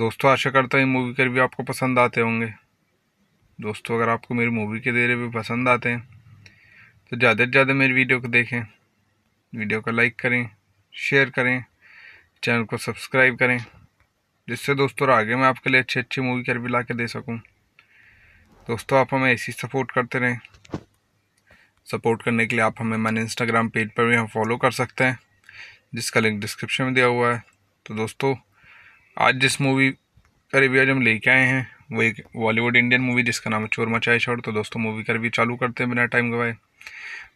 दोस्तों आशा करता हूँ movie के review आपको पसंद आते होंगे दोस्तों अगर आपको मेरी मूवी के दे रिव्यू पसंद आते हैं तो ज़्यादा से ज़्यादा मेरी वीडियो को देखें वीडियो को लाइक करें शेयर करें चैनल को सब्सक्राइब करें जिससे दोस्तों आगे मैं आपके लिए अच्छी अच्छी मूवी के रिव्यू ला के दे सकूँ दोस्तों आप हमें ऐसी सपोर्ट करते रहें सपोर्ट करने के लिए आप हमें मैंने इंस्टाग्राम पेज पर भी हम फॉलो कर सकते हैं जिसका लिंक डिस्क्रिप्शन में दिया हुआ है तो दोस्तों आज जिस मूवी का रिव्यू हम लेके आए हैं वो एक बॉलीवुड इंडियन मूवी जिसका नाम है चोर मचाए शोर तो दोस्तों मूवी का रिव्यू चालू करते हैं बिना टाइम गवाए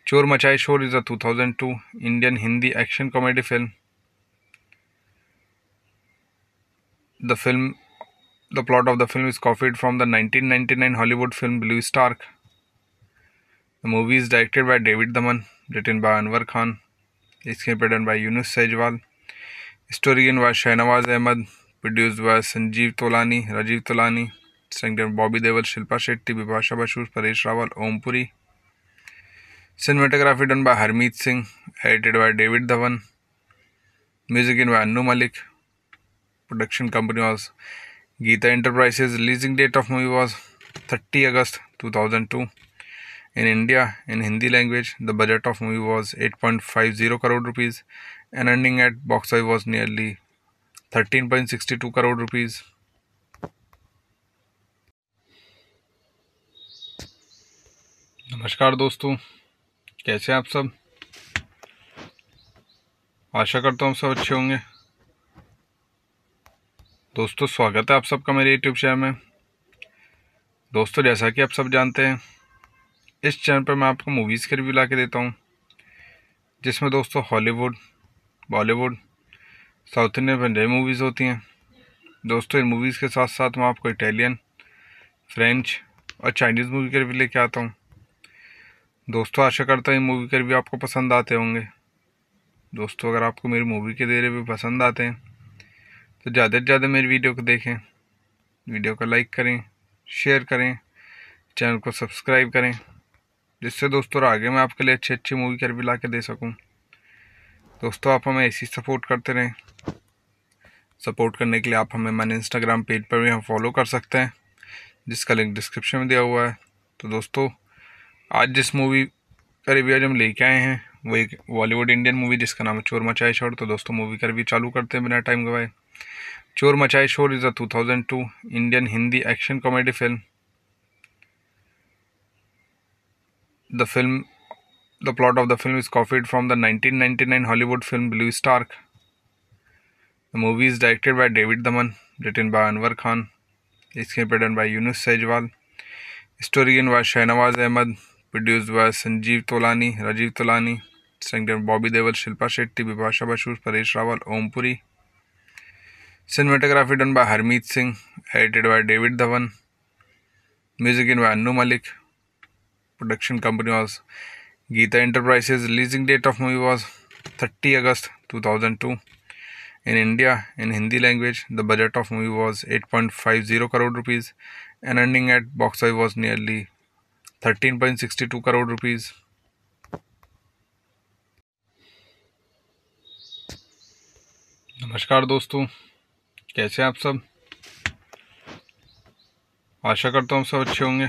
चोर मचाए Shor is a 2002 Indian Hindi action comedy film the film the plot of the film is copied from the nineteen Hollywood film blue Stark the movie is directed by David Dhawan written by Anwar Khan इसके प्रेडन by Yunus Sejwal story in by Shahnawaz Ahmed produced by Sanjeev Tolani Rajiv Tolani संगठन Bobby Deol Shilpa Shetty Bipasha Basu Paresh Rawal Om Puri cinematography done by Harmeet Singh edited by David Dhawan music in by Anu Malik production company was Geeta enterprises releasing date of movie was thirty August two thousand two in India in Hindi language the budget of movie was eight point five zero crore rupees and ending at box was nearly thirteen point sixty two crore rupees नमस्कार दोस्तों कैसे हैं आप सब आशा करता हूँ सब अच्छे होंगे दोस्तों स्वागत है आप सबका मेरे यूट्यूब चैनल में दोस्तों जैसा कि आप सब जानते हैं इस चैनल पर मैं आपको मूवीज़ के रिव्यू ला के देता हूँ जिसमें दोस्तों Hollywood Bollywood south Indian Punjabi movies होती हैं दोस्तों इन मूवीज़ के साथ साथ मैं आपको इटालियन फ्रेंच और चाइनीज़ मूवी के भी लेके आता हूँ दोस्तों आशा करता हूँ इन मूवी के भी आपको पसंद आते होंगे दोस्तों अगर आपको मेरी मूवी के दे भी पसंद आते हैं तो ज़्यादा से ज़्यादा मेरी वीडियो को देखें वीडियो को लाइक करें शेयर करें चैनल को सब्सक्राइब करें जिससे दोस्तों आगे मैं आपके लिए अच्छी अच्छी मूवी कर भी ला के दे सकूँ दोस्तों आप हमें ऐसी सपोर्ट करते रहें सपोर्ट करने के लिए आप हमें मैंने इंस्टाग्राम पेज पर भी हम फॉलो कर सकते हैं जिसका लिंक डिस्क्रिप्शन में दिया हुआ है तो दोस्तों आज जिस मूवी का रिव्यू आज हम लेके आए हैं वो एक बॉलीवुड इंडियन मूवी जिसका नाम है चोर मचाए शोर तो दोस्तों मूवी का रिव्यू चालू करते हैं बिना टाइम गवाए चोर मचाए Shor is a two Indian Hindi action comedy film the film The plot of the film is copied from the 1999 Hollywood film Blue Stark. The movie is directed by David Daman, written by Anwar Khan, script written by Yunus Sejwal, story written by Shahnawaz Ahmed, produced by Sanjeev Tolani, Rajiv Tolani, starring Bobby Deval, Shilpa Shetty, Shetty Basu, Paresh Rawal, Om Puri. Cinematography done by Harmeet Singh, edited by David Dhawan. Music in by Annu Malik. Production company was Geeta enterprises releasing date of movie was thirty August two thousand two in India in Hindi language the budget of movie was eight point five zero crore rupees N earning at box I was nearly thirteen point sixty two crore rupees नमस्कार दोस्तों कैसे हैं आप सब आशा करता हूँ सब अच्छे होंगे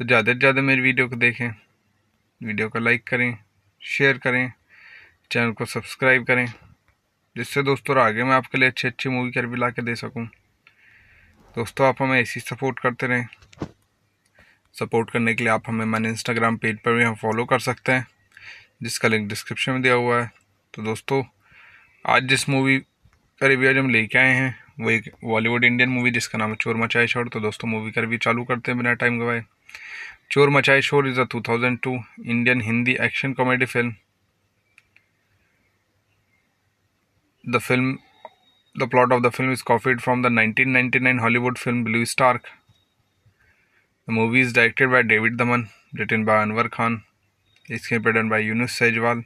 तो ज़्यादा से ज़्यादा मेरी वीडियो को देखें वीडियो को लाइक करें शेयर करें चैनल को सब्सक्राइब करें जिससे दोस्तों आगे मैं आपके लिए अच्छी अच्छी मूवी कर भी ला के दे सकूँ दोस्तों आप हमें ऐसी सपोर्ट करते रहें सपोर्ट करने के लिए आप हमें मैंने इंस्टाग्राम पेज पर भी हम फॉलो कर सकते हैं जिसका लिंक डिस्क्रिप्शन में दिया हुआ है तो दोस्तों आज जिस मूवी का रिव्यू आज हम लेके आए हैं वो एक बॉलीवुड इंडियन मूवी जिसका नाम है चोर मचाए छोड़ तो दोस्तों मूवी का रिव्यू चालू करते हैं बिना टाइम गवाए चोर मचाई Shor is a 2002 Indian Hindi action comedy film the film the plot of the film is copied from the 1999 Hollywood film blue Stark the movie is directed by David Dhawan written by Anwar Khan screen by Yunus Sejwal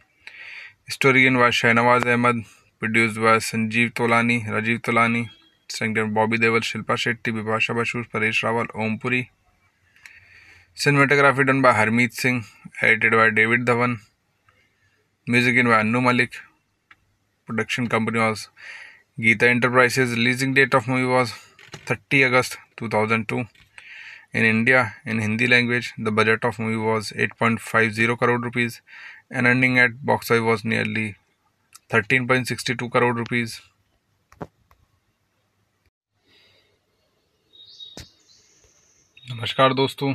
story in by Shahnawaz Ahmed produce by Sanjeev Tolani Rajiv Tolani संगठन Bobby Deol Shilpa Shetty Bipasha Basu Paresh Rawal Om Puri cinematography done by Harmeet Singh edited by David Dhawan music in by Anu Malik production company was Geeta enterprises releasing date of movie was thirty August two thousand two in India in Hindi language the budget of movie was eight point five zero crore rupees an ending at box I was nearly thirteen point sixty two crore rupees नमस्कार दोस्तों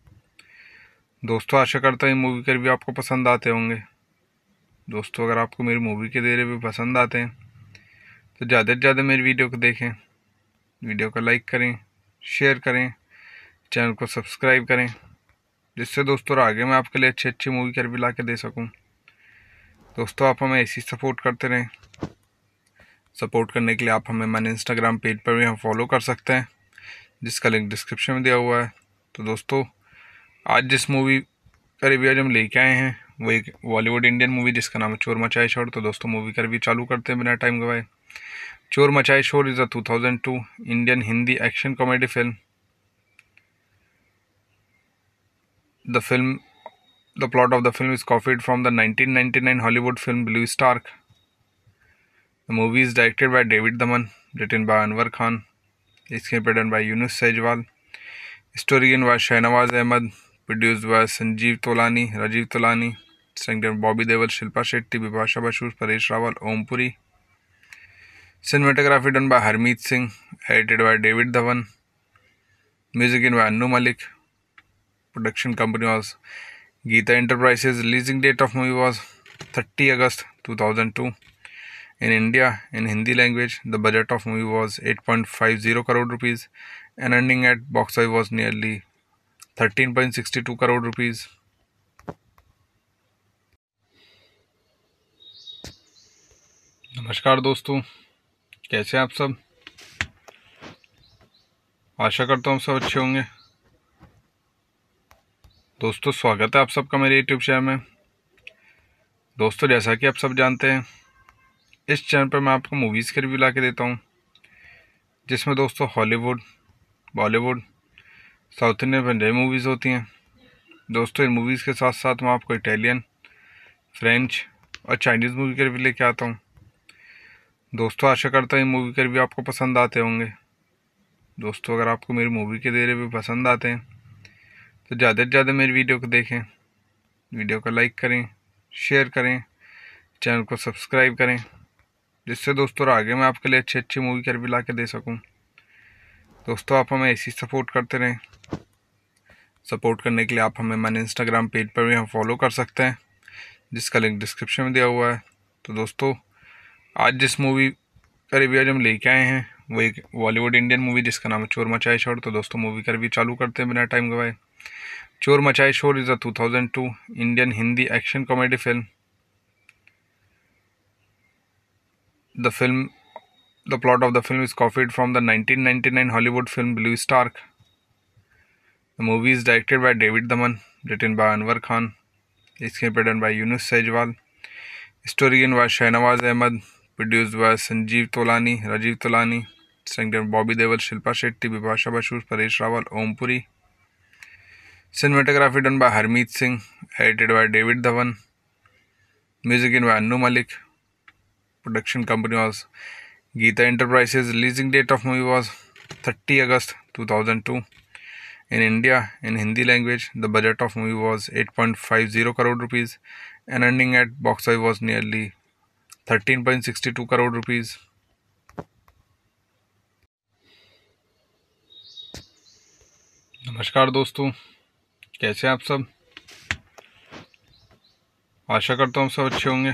दोस्तों आशा करता हूँ movie के review आपको पसंद आते होंगे दोस्तों अगर आपको मेरी मूवी के दे रिव्यू पसंद आते हैं तो ज़्यादा से ज़्यादा मेरी वीडियो को देखें वीडियो को लाइक करें शेयर करें चैनल को सब्सक्राइब करें जिससे दोस्तों आगे मैं आपके लिए अच्छी अच्छी मूवी के रिव्यू ला के दे सकूँ दोस्तों आप हमें ऐसी सपोर्ट करते रहें सपोर्ट करने के लिए आप हमें मैंने इंस्टाग्राम पेज पर भी हम फॉलो कर सकते हैं जिसका लिंक डिस्क्रिप्शन में दिया हुआ है तो दोस्तों आज जिस मूवी का रिव्यू हम लेके आए हैं वो एक बॉलीवुड इंडियन मूवी जिसका नाम है चोर मचाए शोर तो दोस्तों मूवी का रिव्यू चालू करते हैं बिना टाइम गवाए चोर मचाए Shor is a 2002 Indian Hindi action comedy film the film the plot of the film is copied from the nineteen Hollywood film blue Stark the movie is directed by David Dhawan written by Anwar Khan इसके प्रेडन by Yunus Sejwal story in was Shahnawaz Ahmed produced by Sanjeev Tolani Rajiv Tolani संगठन Bobby Deol Shilpa Shetty Bipasha Basu Paresh Rawal Om Puri cinematography done by Harmeet Singh edited by David Dhawan music in by Anu Malik production company was Geeta enterprises releasing date of movie was thirty August two thousand two in India in Hindi language the budget of movie was eight point five zero crore rupees and ending at box was nearly thirteen point sixty two crore rupees नमस्कार दोस्तों कैसे हैं आप सब आशा करता हूँ सब अच्छे होंगे दोस्तों स्वागत है आप सबका मेरे यूट्यूब चैनल में दोस्तों जैसा कि आप सब जानते हैं इस चैनल पर मैं आपको मूवीज़ के रिव्यू ला के देता हूँ जिसमें दोस्तों Hollywood Bollywood south Indian Punjabi movies होती हैं दोस्तों इन मूवीज़ के साथ साथ मैं आपको इटालियन फ्रेंच और चाइनीज़ मूवी के भी लेके आता हूँ दोस्तों आशा करता हूँ इन मूवी के भी आपको पसंद आते होंगे दोस्तों अगर आपको मेरी मूवी के दे भी पसंद आते हैं तो ज़्यादा से ज़्यादा मेरी वीडियो को देखें वीडियो को लाइक करें शेयर करें चैनल को सब्सक्राइब करें जिससे दोस्तों आगे मैं आपके लिए अच्छी अच्छी मूवी कर भी ला के दे सकूँ दोस्तों आप हमें ऐसी सपोर्ट करते रहें सपोर्ट करने के लिए आप हमें मैंने इंस्टाग्राम पेज पर भी हम फॉलो कर सकते हैं जिसका लिंक डिस्क्रिप्शन में दिया हुआ है तो दोस्तों आज जिस मूवी का रिव्यू आज हम लेके आए हैं वो एक बॉलीवुड इंडियन मूवी जिसका नाम है चोर मचाए शोर तो दोस्तों मूवी का रिव्यू चालू करते हैं बिना टाइम गवाए चोर मचाए Shor is a two Indian Hindi action comedy film the film The plot of the film is copied from the 1999 Hollywood film Blue Stark. The movie is directed by David Daman, written by Anwar Khan, script written by Yunus Sejwal, story in by Shahnawaz Ahmed, produced by Sanjeev Tolani, Rajiv Tolani, Starring Bobby Deval, Shilpa Shetty, Bibhasha Bashur, Paresh Rawal, Om Puri. Cinematography done by Harmeet Singh, edited by David Dhawan. Music in by Annu Malik. Production company was Geeta enterprises releasing date of movie was thirty August two thousand two in India in Hindi language the budget of movie was eight point five zero crore rupees N earning at box I was nearly thirteen point sixty two crore rupees नमस्कार दोस्तों कैसे हैं आप सब आशा करता हूँ सब अच्छे होंगे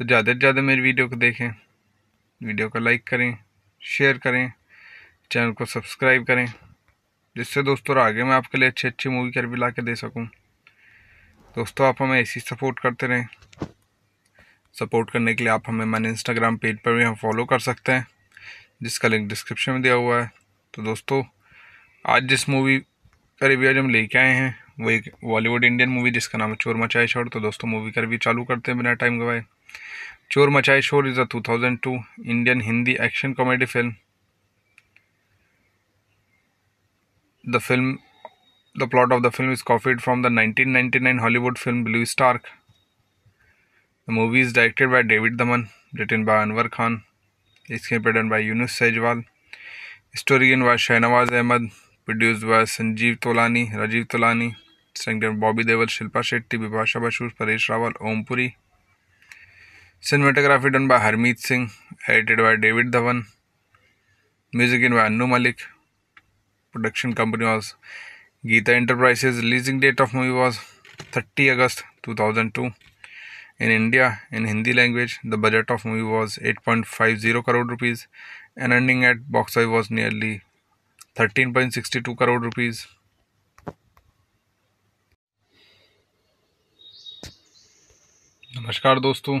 तो ज़्यादा से ज़्यादा मेरी वीडियो को देखें वीडियो को लाइक करें शेयर करें चैनल को सब्सक्राइब करें जिससे दोस्तों आगे मैं आपके लिए अच्छी अच्छी मूवी कर भी ला के दे सकूँ दोस्तों आप हमें ऐसी सपोर्ट करते रहें सपोर्ट करने के लिए आप हमें मैंने इंस्टाग्राम पेज पर भी हम फॉलो कर सकते हैं जिसका लिंक डिस्क्रिप्शन में दिया हुआ है तो दोस्तों आज जिस मूवी का रिव्यू आज हम लेके आए हैं वो एक बॉलीवुड इंडियन मूवी जिसका नाम है चोर मचाए छोड़ तो दोस्तों मूवी का रिव्यू चालू करते हैं बिना टाइम गवाए चोर मचाई Shor is a 2002 Indian Hindi action comedy film the film the plot of the film is copied from the 1999 Hollywood film blue Stark the movie is directed by David Dhawan written by Anwar Khan screen by Yunus Sejwal story in by Shahnawaz Ahmed produce by Sanjeev Tolani Rajiv Tolani संगठन Bobby Deol Shilpa Shetty Bipasha Basu Paresh Rawal Om Puri cinematography done by Harmeet Singh edited by David Dhawan music in by Anu Malik production company was Geeta enterprises releasing date of movie was thirty August two thousand two in India in Hindi language the budget of movie was eight point five zero crore rupees an ending at box I was nearly thirteen point sixty two crore rupees नमस्कार दोस्तों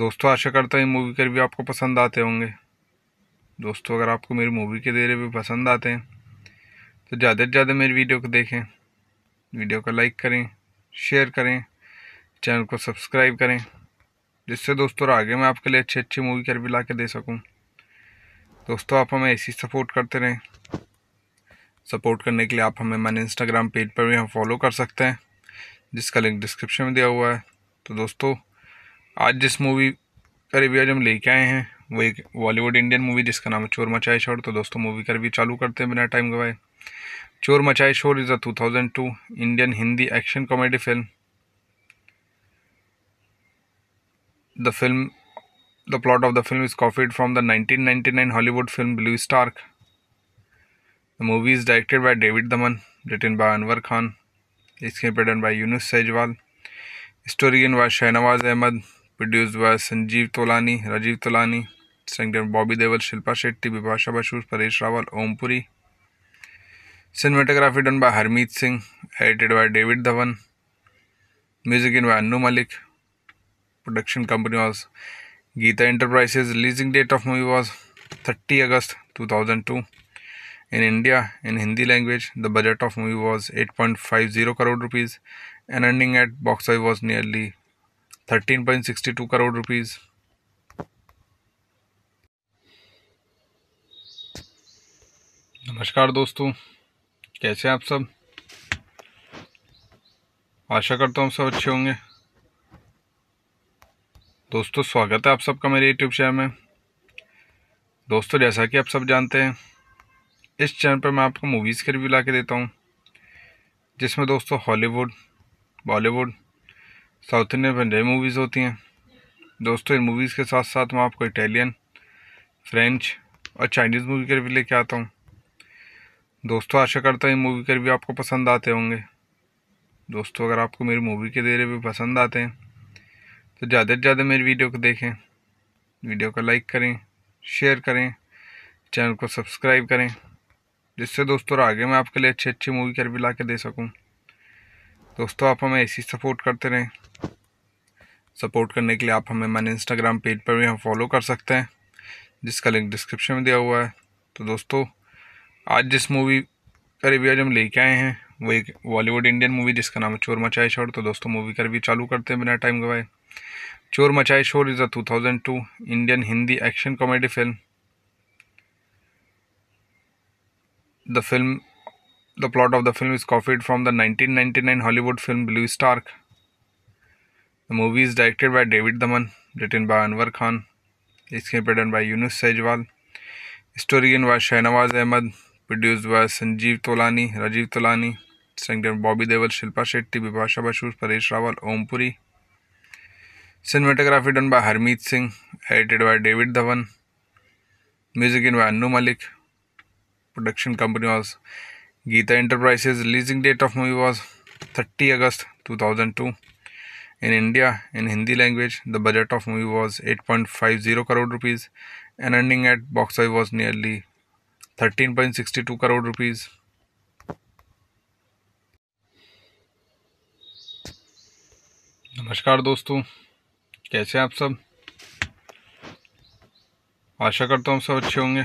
दोस्तों आशा करता हूँ movie के review आपको पसंद आते होंगे दोस्तों अगर आपको मेरी मूवी के दे रिव्यू पसंद आते हैं तो ज़्यादा से ज़्यादा मेरी वीडियो को देखें वीडियो को लाइक करें शेयर करें चैनल को सब्सक्राइब करें जिससे दोस्तों आगे मैं आपके लिए अच्छी अच्छी मूवी के रिव्यू ला के दे सकूँ दोस्तों आप हमें ऐसी सपोर्ट करते रहें सपोर्ट करने के लिए आप हमें मैंने इंस्टाग्राम पेज पर भी हम फॉलो कर सकते हैं जिसका लिंक डिस्क्रिप्शन में दिया हुआ है तो दोस्तों आज जिस मूवी का रिव्यू हम लेके आए हैं वो एक बॉलीवुड इंडियन मूवी जिसका नाम है चोर मचाए शोर तो दोस्तों मूवी का रिव्यू चालू करते हैं बिना टाइम गवाए चोर मचाए Shor is a 2002 Indian Hindi action comedy film the film the plot of the film is copied from the nineteen Hollywood film blue Stark the movie is directed by David Dhawan written by Anwar Khan इसके प्रेडन by Yunus Sejwal story in by Shahnawaz Ahmed produced by Sanjeev Tolani Rajiv Tolani संगठन Bobby Deol Shilpa Shetty Bipasha Basu Paresh Rawal Om Puri cinematography done by Harmeet Singh edited by David Dhawan music in by Anu Malik production company was Geeta enterprises releasing date of movie was thirty August two thousand two in India in Hindi language the budget of movie was eight point five zero crore rupees and ending at box was nearly thirteen point sixty two crore rupees नमस्कार दोस्तों कैसे हैं आप सब आशा करता हूँ सब अच्छे होंगे दोस्तों स्वागत है आप सबका मेरे यूट्यूब चैनल में दोस्तों जैसा कि आप सब जानते हैं इस चैनल पर मैं आपको मूवीज़ के रिव्यू ला के देता हूँ जिसमें दोस्तों Hollywood Bollywood south Indian Punjabi movies होती हैं दोस्तों इन मूवीज़ के साथ साथ मैं आपको इटालियन फ्रेंच और चाइनीज़ मूवी के भी लेके आता हूँ दोस्तों आशा करता हूँ इन मूवी के भी आपको पसंद आते होंगे दोस्तों अगर आपको मेरी मूवी के दे भी पसंद आते हैं तो ज़्यादा से ज़्यादा मेरी वीडियो को देखें वीडियो को लाइक करें शेयर करें चैनल को सब्सक्राइब करें जिससे दोस्तों आगे मैं आपके लिए अच्छी अच्छी मूवी कर भी ला के दे सकूँ दोस्तों आप हमें ऐसी सपोर्ट करते रहें सपोर्ट करने के लिए आप हमें मैंने इंस्टाग्राम पेज पर भी हम फॉलो कर सकते हैं जिसका लिंक डिस्क्रिप्शन में दिया हुआ है तो दोस्तों आज जिस मूवी का रिव्यू हम लेके आए हैं वो एक बॉलीवुड इंडियन मूवी जिसका नाम है चोर मचाए शोर तो दोस्तों मूवी का रिव्यू चालू करते हैं बिना टाइम गवाए चोर मचाए Shor is a two Indian Hindi action comedy film the film The plot of the film is copied from the 1999 Hollywood film Blue Stark. The movie is directed by David Dhaman, written by Anwar Khan, script written by Yunus Sejwal, story written by Shahnawaz Ahmed, produced by Sanjeev Tolani, Rajiv Tolani, starring Bobby Deval, Shilpa Shetty, Shetty Basu, Paresh Rawal, Om Puri. Cinematography done by Harmeet Singh, edited by David Dhawan. Music in by Annu Malik. Production company was Geeta enterprises releasing date of movie was thirty August two thousand two in India in Hindi language the budget of movie was eight point five zero crore rupees an ending at box I was nearly thirteen point sixty two crore rupees नमस्कार दोस्तों कैसे हैं आप सब आशा करता हूँ सब अच्छे होंगे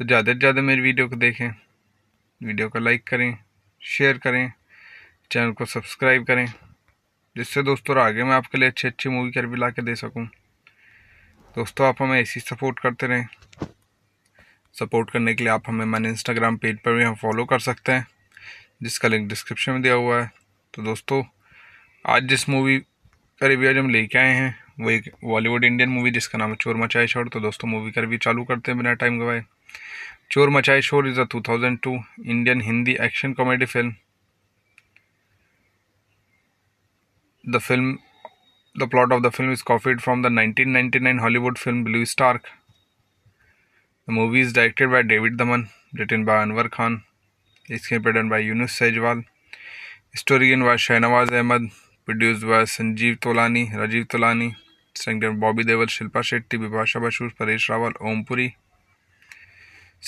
तो ज़्यादा से ज़्यादा मेरी वीडियो को देखें वीडियो को लाइक करें शेयर करें चैनल को सब्सक्राइब करें जिससे दोस्तों आगे मैं आपके लिए अच्छी अच्छी मूवी कर भी ला के दे सकूँ दोस्तों आप हमें ऐसी सपोर्ट करते रहें सपोर्ट करने के लिए आप हमें मैंने इंस्टाग्राम पेज पर भी हम फॉलो कर सकते हैं जिसका लिंक डिस्क्रिप्शन में दिया हुआ है तो दोस्तों आज जिस मूवी का रिव्यू आज हम लेके आए हैं वो एक बॉलीवुड इंडियन मूवी जिसका नाम है चोर मचाए छोड़ तो दोस्तों मूवी का रिव्यू चालू करते हैं बिना टाइम गवाए चोर मचाई Shor is a 2002 Indian Hindi action comedy film the film the plot of the film is copied from the 1999 Hollywood film blue Stark the movie is directed by David Dhawan written by Anwar Khan स्क्रिप्टन by Yunus Sejwal story in by Shahnawaz Ahmed produce by Sanjeev Tolani Rajiv Tolani संगठन Bobby Deol Shilpa Shetty Bipasha Basu Paresh Rawal Om Puri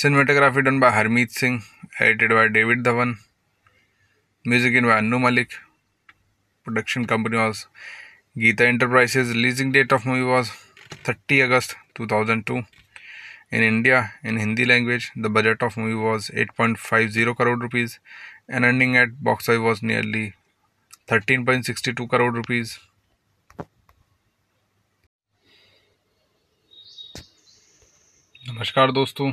cinematography done by Harmeet Singh edited by David Dhawan music in by Anu Malik production company was Geeta enterprises releasing date of movie was thirty August two thousand two in India in Hindi language the budget of movie was eight point five zero crore rupees an ending at box I was nearly thirteen point sixty two crore rupees नमस्कार दोस्तों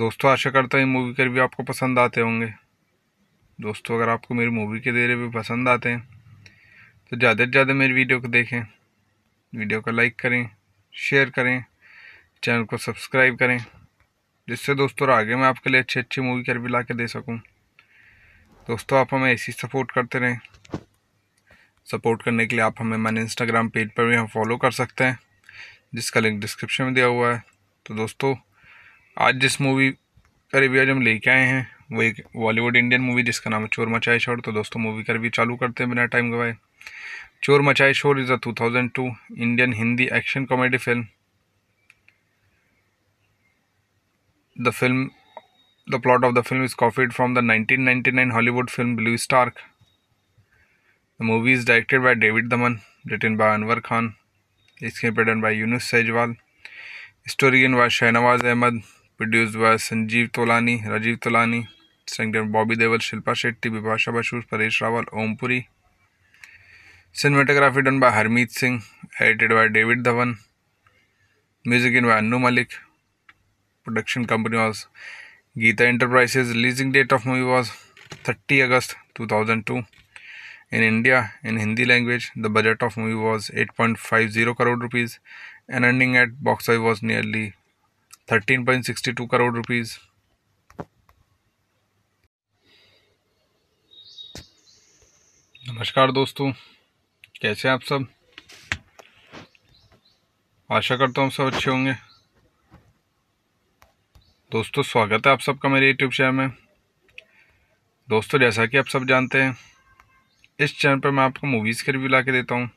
दोस्तों आशा करता हूँ movie के review आपको पसंद आते होंगे दोस्तों अगर आपको मेरी मूवी के दे रिव्यू पसंद आते हैं तो ज़्यादा से ज़्यादा मेरी वीडियो को देखें वीडियो को लाइक करें शेयर करें चैनल को सब्सक्राइब करें जिससे दोस्तों आगे मैं आपके लिए अच्छी अच्छी मूवी के रिव्यू ला के दे सकूँ दोस्तों आप हमें ऐसी सपोर्ट करते रहें सपोर्ट करने के लिए आप हमें मैंने इंस्टाग्राम पेज पर भी हम फॉलो कर सकते हैं जिसका लिंक डिस्क्रिप्शन में दिया हुआ है तो दोस्तों आज जिस मूवी का रिव्यू हम लेके आए हैं वो एक बॉलीवुड इंडियन मूवी जिसका नाम है चोर मचाए शोर तो दोस्तों मूवी का रिव्यू चालू करते हैं बिना टाइम गवाए चोर मचाए Shor is a 2002 Indian Hindi action comedy film the film the plot of the film is copied from the nineteen Hollywood film blue Stark the movie is directed by David Dhawan written by Anwar Khan इसके प्रेडन by Yunus Sejwal story in by Shahnawaz Ahmed produced by Sanjeev Tolani Rajiv Tolani संगठन Bobby Deol Shilpa Shetty Bipasha Basu Paresh Rawal Om Puri cinematography done by Harmeet Singh edited by David Dhawan music in by Anu Malik production company was Geeta enterprises releasing date of movie was thirty August two thousand two in India in Hindi language the budget of movie was eight point five zero crore rupees and ending at box was nearly thirteen point sixty two crore rupees नमस्कार दोस्तों कैसे हैं आप सब आशा करता हूँ सब अच्छे होंगे दोस्तों स्वागत है आप सबका मेरे यूट्यूब चैनल में दोस्तों जैसा कि आप सब जानते हैं इस चैनल पर मैं आपको मूवीज़ के रिव्यू ला के देता हूँ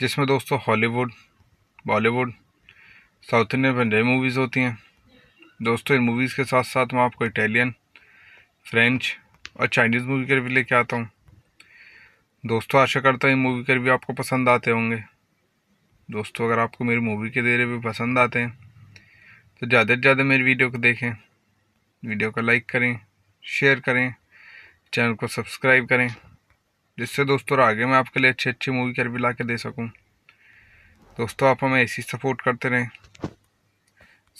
जिसमें दोस्तों Hollywood Bollywood south Indian Punjabi movies होती हैं दोस्तों इन मूवीज़ के साथ साथ मैं आपको इटालियन फ्रेंच और चाइनीज़ मूवी के भी लेके आता हूँ दोस्तों आशा करता हूँ इन मूवी के भी आपको पसंद आते होंगे दोस्तों अगर आपको मेरी मूवी के दे भी पसंद आते हैं तो ज़्यादा से ज़्यादा मेरी वीडियो को देखें वीडियो को लाइक करें शेयर करें चैनल को सब्सक्राइब करें जिससे दोस्तों आगे मैं आपके लिए अच्छी अच्छी मूवी कर भी ला के दे सकूँ दोस्तों आप हमें ऐसी सपोर्ट करते रहें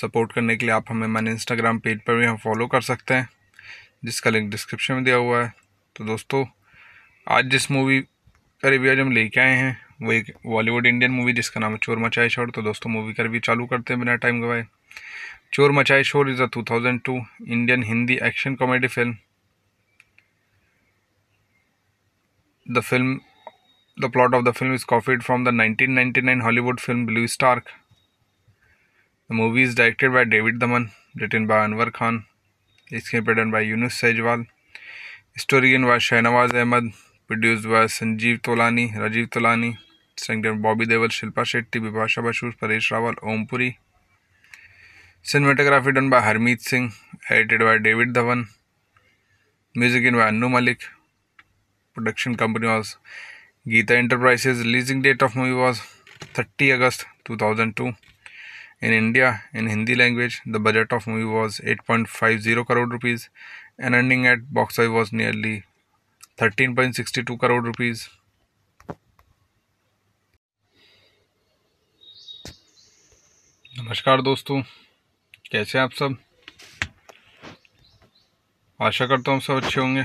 सपोर्ट करने के लिए आप हमें मैंने इंस्टाग्राम पेज पर भी हम फॉलो कर सकते हैं जिसका लिंक डिस्क्रिप्शन में दिया हुआ है तो दोस्तों आज जिस मूवी का रिव्यू आज हम लेके आए हैं वो एक बॉलीवुड इंडियन मूवी जिसका नाम है चोर मचाए शोर तो दोस्तों मूवी का रिव्यू चालू करते हैं बिना टाइम गवाए चोर मचाए Shor is a two Indian Hindi action comedy film the film The plot of the film is copied from the 1999 Hollywood film Blue Stark. The movie is directed by David Dhaman, written by Anwar Khan, script written by Yunus Sejwal, story written by Shahnawaz Ahmed, produced by Sanjeev Tolani, Rajiv Tolani, starring Bobby Deval, Shilpa Shetty, Shetty Basu, Paresh Rawal, Om Puri. Cinematography done by Harmeet Singh, edited by David Dhawan. Music in by Annu Malik. Production company was Geeta enterprises releasing date of movie was thirty August two thousand two in India in Hindi language the budget of movie was eight point five zero crore rupees N earning at box I was nearly thirteen point sixty two crore rupees नमस्कार दोस्तों कैसे हैं आप सब आशा करता हूँ सब अच्छे होंगे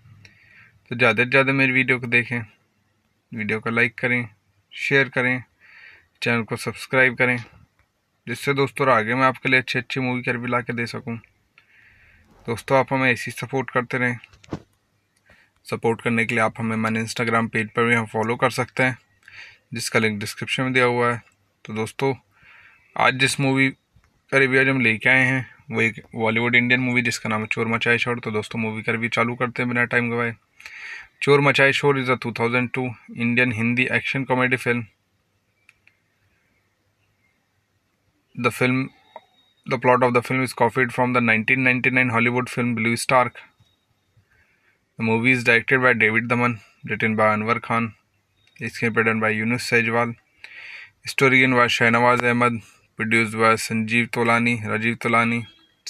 तो ज़्यादा से ज़्यादा मेरी वीडियो को देखें वीडियो को लाइक करें शेयर करें चैनल को सब्सक्राइब करें जिससे दोस्तों आगे मैं आपके लिए अच्छी अच्छी मूवी कर भी ला के दे सकूँ दोस्तों आप हमें ऐसी सपोर्ट करते रहें सपोर्ट करने के लिए आप हमें मैंने इंस्टाग्राम पेज पर भी हम फॉलो कर सकते हैं जिसका लिंक डिस्क्रिप्शन में दिया हुआ है तो दोस्तों आज जिस मूवी का रिव्यू आज हम लेके आए हैं वो एक बॉलीवुड इंडियन मूवी जिसका नाम है चोरमा मचाए छोड़ तो दोस्तों मूवी का रिव्यू चालू करते हैं बिना टाइम गवाए चोर मचाई Shor is a 2002 Indian Hindi action comedy film the film the plot of the film is copied from the 1999 Hollywood film blue Stark the movie is directed by David Dhawan written by Anwar Khan screen by Yunus Sejwal story in by Shahnawaz Ahmed produce by Sanjeev Tolani Rajiv Tolani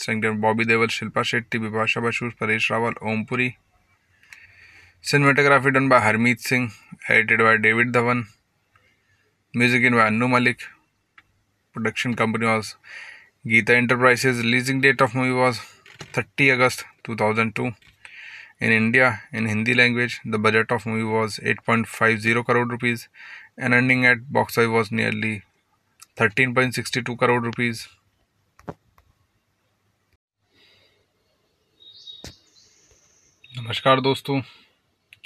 संगठन Bobby Deol Shilpa Shetty Bipasha Basu Paresh Rawal Om Puri cinematography done by Harmeet Singh edited by David Dhawan music in by Anu Malik production company was Geeta enterprises releasing date of movie was thirty August two thousand two in India in Hindi language the budget of movie was eight point five zero crore rupees an ending at box I was nearly thirteen point sixty two crore rupees नमस्कार दोस्तों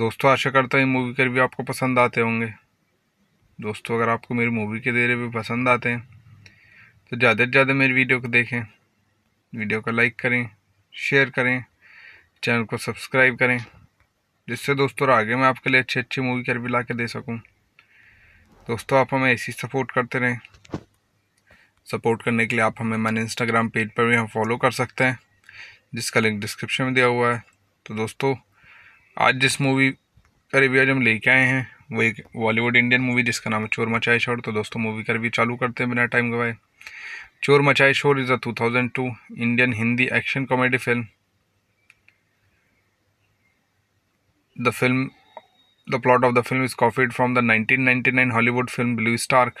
दोस्तों आशा करता हूँ movie के review आपको पसंद आते होंगे दोस्तों अगर आपको मेरी मूवी के दे भी पसंद आते हैं तो ज़्यादा से ज़्यादा मेरी वीडियो को देखें वीडियो को लाइक करें शेयर करें चैनल को सब्सक्राइब करें जिससे दोस्तों आगे मैं आपके लिए अच्छी अच्छी मूवी के रिव्यू ला के दे सकूँ दोस्तों आप हमें ऐसी सपोर्ट करते रहें सपोर्ट करने के लिए आप हमें मैंने इंस्टाग्राम पेज पर भी हम फॉलो कर सकते हैं जिसका लिंक डिस्क्रिप्शन में दिया हुआ है तो दोस्तों आज जिस मूवी का रिव्यू हम लेके आए हैं वो एक बॉलीवुड इंडियन मूवी जिसका नाम है चोर मचाए शोर तो दोस्तों मूवी का रिव्यू चालू करते हैं बिना टाइम गवाए चोर मचाए Shor is a 2002 Indian Hindi action comedy film the film the plot of the film is copied from the nineteen Hollywood film blue Stark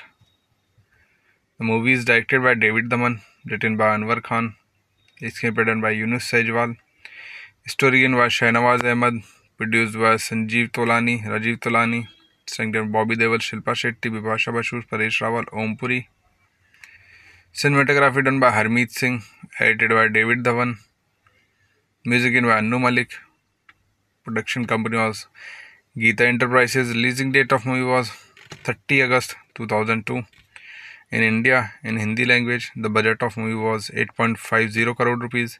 the movie is directed by David Dhawan written by Anwar Khan इसके प्रेडन by Yunus Sejwal story in by Shahnawaz Ahmed produce by Sanjeev Tolani Rajiv Tolani संगठन Bobby Deol Shilpa Shetty Bipasha Basu Paresh Rawal Om Puri cinematography done by Harmeet Singh edited by David Dhawan music in by Anu Malik production company was Geeta enterprises releasing date of movie was thirty August two thousand two in India in Hindi language the budget of movie was eight point five zero crore rupees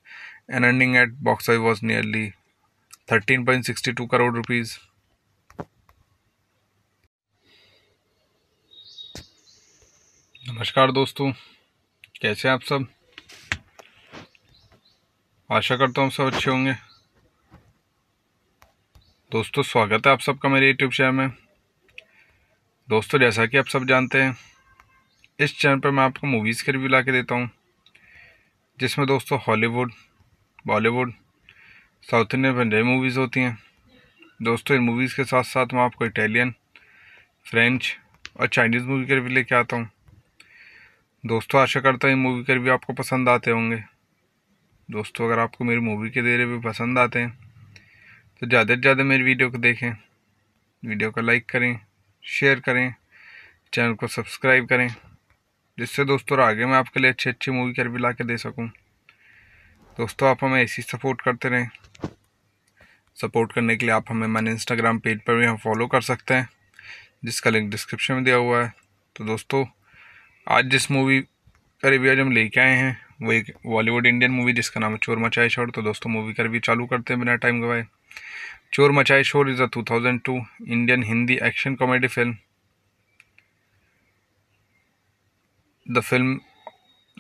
an ending at box was nearly thirteen point sixty two crore rupees नमस्कार दोस्तों कैसे हैं आप सब आशा करता हूँ सब अच्छे होंगे दोस्तों स्वागत है आप सबका मेरे यूट्यूब चैनल में दोस्तों जैसा कि आप सब जानते हैं इस चैनल पर मैं आपको मूवीज़ के रिव्यू ला के देता हूँ जिसमें दोस्तों Hollywood Bollywood south Indian Punjabi movies होती हैं दोस्तों इन मूवीज़ के साथ साथ मैं आपको इटालियन फ्रेंच और चाइनीज़ मूवी के भी लेके आता हूँ दोस्तों आशा करता हूँ इन मूवी के भी आपको पसंद आते होंगे दोस्तों अगर आपको मेरी मूवी के दे भी पसंद आते हैं तो ज़्यादा से ज़्यादा मेरी वीडियो को देखें वीडियो को लाइक करें शेयर करें चैनल को सब्सक्राइब करें जिससे दोस्तों आगे मैं आपके लिए अच्छी अच्छी मूवी कर भी ला के दे सकूँ दोस्तों आप हमें ऐसी सपोर्ट करते रहें सपोर्ट करने के लिए आप हमें मैंने इंस्टाग्राम पेज पर भी हम फॉलो कर सकते हैं जिसका लिंक डिस्क्रिप्शन में दिया हुआ है तो दोस्तों आज जिस मूवी का रिव्यू आज हम लेके आए हैं वो एक बॉलीवुड इंडियन मूवी जिसका नाम है चोर मचाए शोर तो दोस्तों मूवी का रिव्यू चालू करते हैं बिना टाइम गवाए चोर मचाए Shor is a two Indian Hindi action comedy film the film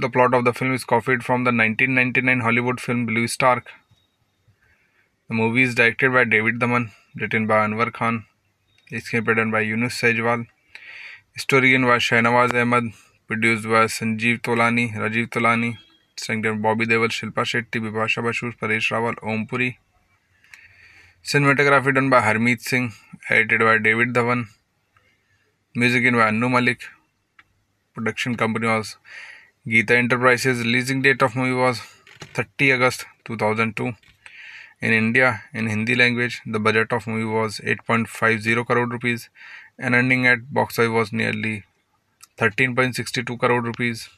the plot of the film is copied from the 1999 Hollywood film blue Stark the movie is directed by David Dhawan written by Anwar Khan screen written by Yunus Sejwal story in by Shahnawaz Ahmed produce by Sanjeev Tolani Rajiv Tolani संगठन Bobby Deol Shilpa Shetty Bipasha Basu Paresh Rawal Om Puri cinematography done by Harmeet Singh edited by David Dhawan music in by Anu Malik production company was Geeta enterprises releasing date of movie was thirty August two thousand two In India, in Hindi language, the budget of movie was 8.50 crore rupees and ending at box office was nearly 13.62 crore rupees.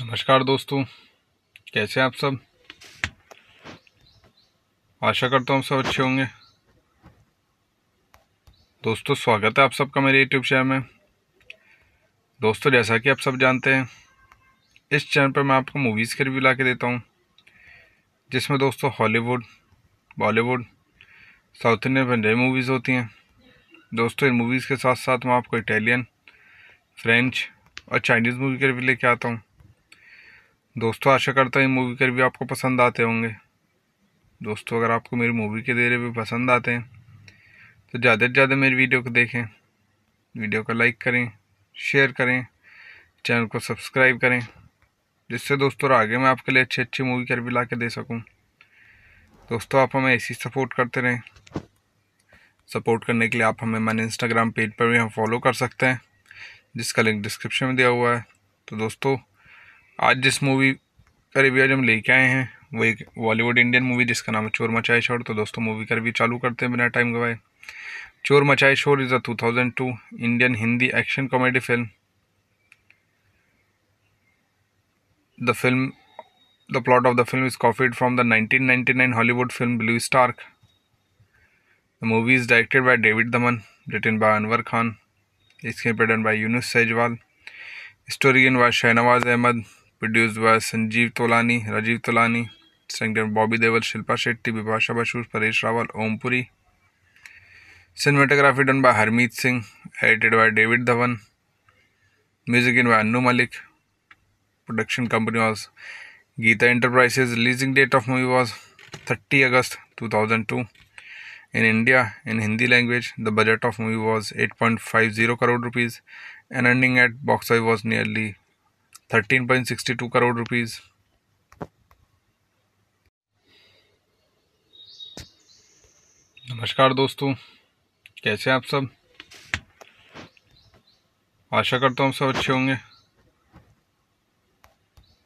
नमस्कार दोस्तों कैसे हैं आप सब आशा करता हूँ सब अच्छे होंगे दोस्तों स्वागत है आप सबका मेरे यूट्यूब चैनल में दोस्तों जैसा कि आप सब जानते हैं इस चैनल पर मैं आपको मूवीज़ के रिव्यू ला के देता हूँ जिसमें दोस्तों Hollywood Bollywood south Indian Punjabi movies होती हैं दोस्तों इन मूवीज़ के साथ साथ मैं आपको इटालियन फ्रेंच और चाइनीज़ मूवी के रिव्यू लेके आता हूँ दोस्तों आशा करता हूँ मूवी के रिव्यू आपको पसंद आते होंगे दोस्तों अगर आपको मेरी मूवी के दे रहे भी पसंद आते हैं तो ज़्यादा से ज़्यादा मेरी वीडियो को देखें वीडियो को लाइक करें शेयर करें चैनल को सब्सक्राइब करें जिससे दोस्तों आगे मैं आपके लिए अच्छी अच्छी मूवी कर भी ला के दे सकूँ दोस्तों आप हमें ऐसी सपोर्ट करते रहें सपोर्ट करने के लिए आप हमें मैंने इंस्टाग्राम पेज पर भी हम फॉलो कर सकते हैं जिसका लिंक डिस्क्रिप्शन में दिया हुआ है तो दोस्तों आज जिस मूवी का रिव्यू हम लेके आए हैं वो एक बॉलीवुड इंडियन मूवी जिसका नाम है चोर मचाए शोर तो दोस्तों मूवी का रिव्यू चालू करते हैं बिना टाइम गवाए चोर मचाए Shor is a two Indian Hindi action comedy film the film the plot of the film is copied from the 1999 Hollywood film Blue Stark. The movie is directed by David Dhaman, written by Anwar Khan, script written by Yunus Sejwal, story written by Shahnawaz Ahmed, produced by Sanjeev Tolani, Rajiv Tolani, directed by Bobby Deval, Shilpa Shetty, Bibhasha Bashur, Paresh Rawal, Om Puri. Cinematography done by Harmeet Singh, edited by David Dhawan, music in by Annu Malik. Production company was Geeta Enterprises. Releasing date of movie was 30 August 2002. In India, in Hindi language, the budget of movie was 8.50 crore rupees and ending at box office was nearly 13.62 crore rupees. नमस्कार दोस्तों कैसे हैं आप सब आशा करता हूँ सब अच्छे होंगे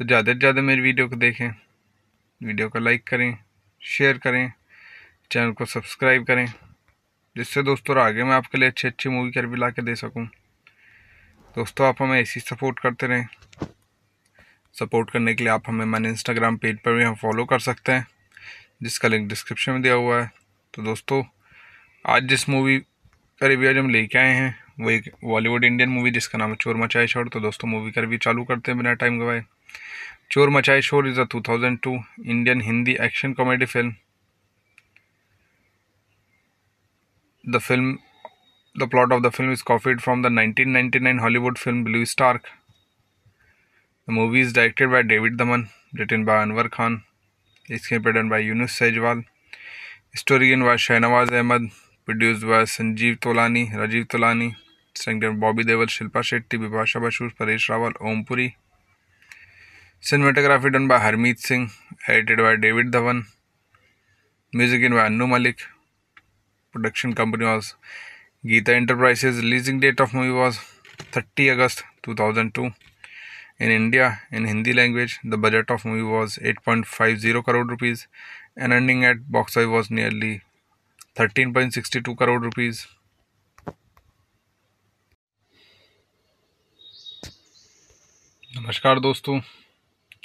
तो ज़्यादा से ज़्यादा मेरी वीडियो को देखें वीडियो को लाइक करें शेयर करें चैनल को सब्सक्राइब करें जिससे दोस्तों आगे मैं आपके लिए अच्छी अच्छी मूवी कर भी ला के दे सकूँ दोस्तों आप हमें ऐसी सपोर्ट करते रहें सपोर्ट करने के लिए आप हमें मैंने इंस्टाग्राम पेज पर भी हम फॉलो कर सकते हैं जिसका लिंक डिस्क्रिप्शन में दिया हुआ है तो दोस्तों आज जिस मूवी का रिव्यू आज हम लेके आए हैं वो एक बॉलीवुड इंडियन मूवी जिसका नाम है चोर मचाए छोड़ तो दोस्तों मूवी का रिव्यू चालू करते हैं बिना टाइम गवाए चोर मचाई Shor is a 2002 Indian Hindi action comedy film the film the plot of the film is copied from the 1999 Hollywood film blue Stark the movie is directed by David Dhawan written by Anwar Khan स्क्रिप्टन by Yunus Sejwal story in by Shahnawaz Ahmed produce by Sanjeev Tolani Rajiv Tolani संगठन Bobby Deol Shilpa Shetty Bipasha Basu Paresh Rawal Om Puri cinematography done by Harmeet Singh edited by David Dhawan music in by Anu Malik production company was Geeta enterprises releasing date of movie was thirty August two thousand two in India in Hindi language the budget of movie was eight point five zero crore rupees an ending at box I was nearly thirteen point sixty two crore rupees नमस्कार दोस्तों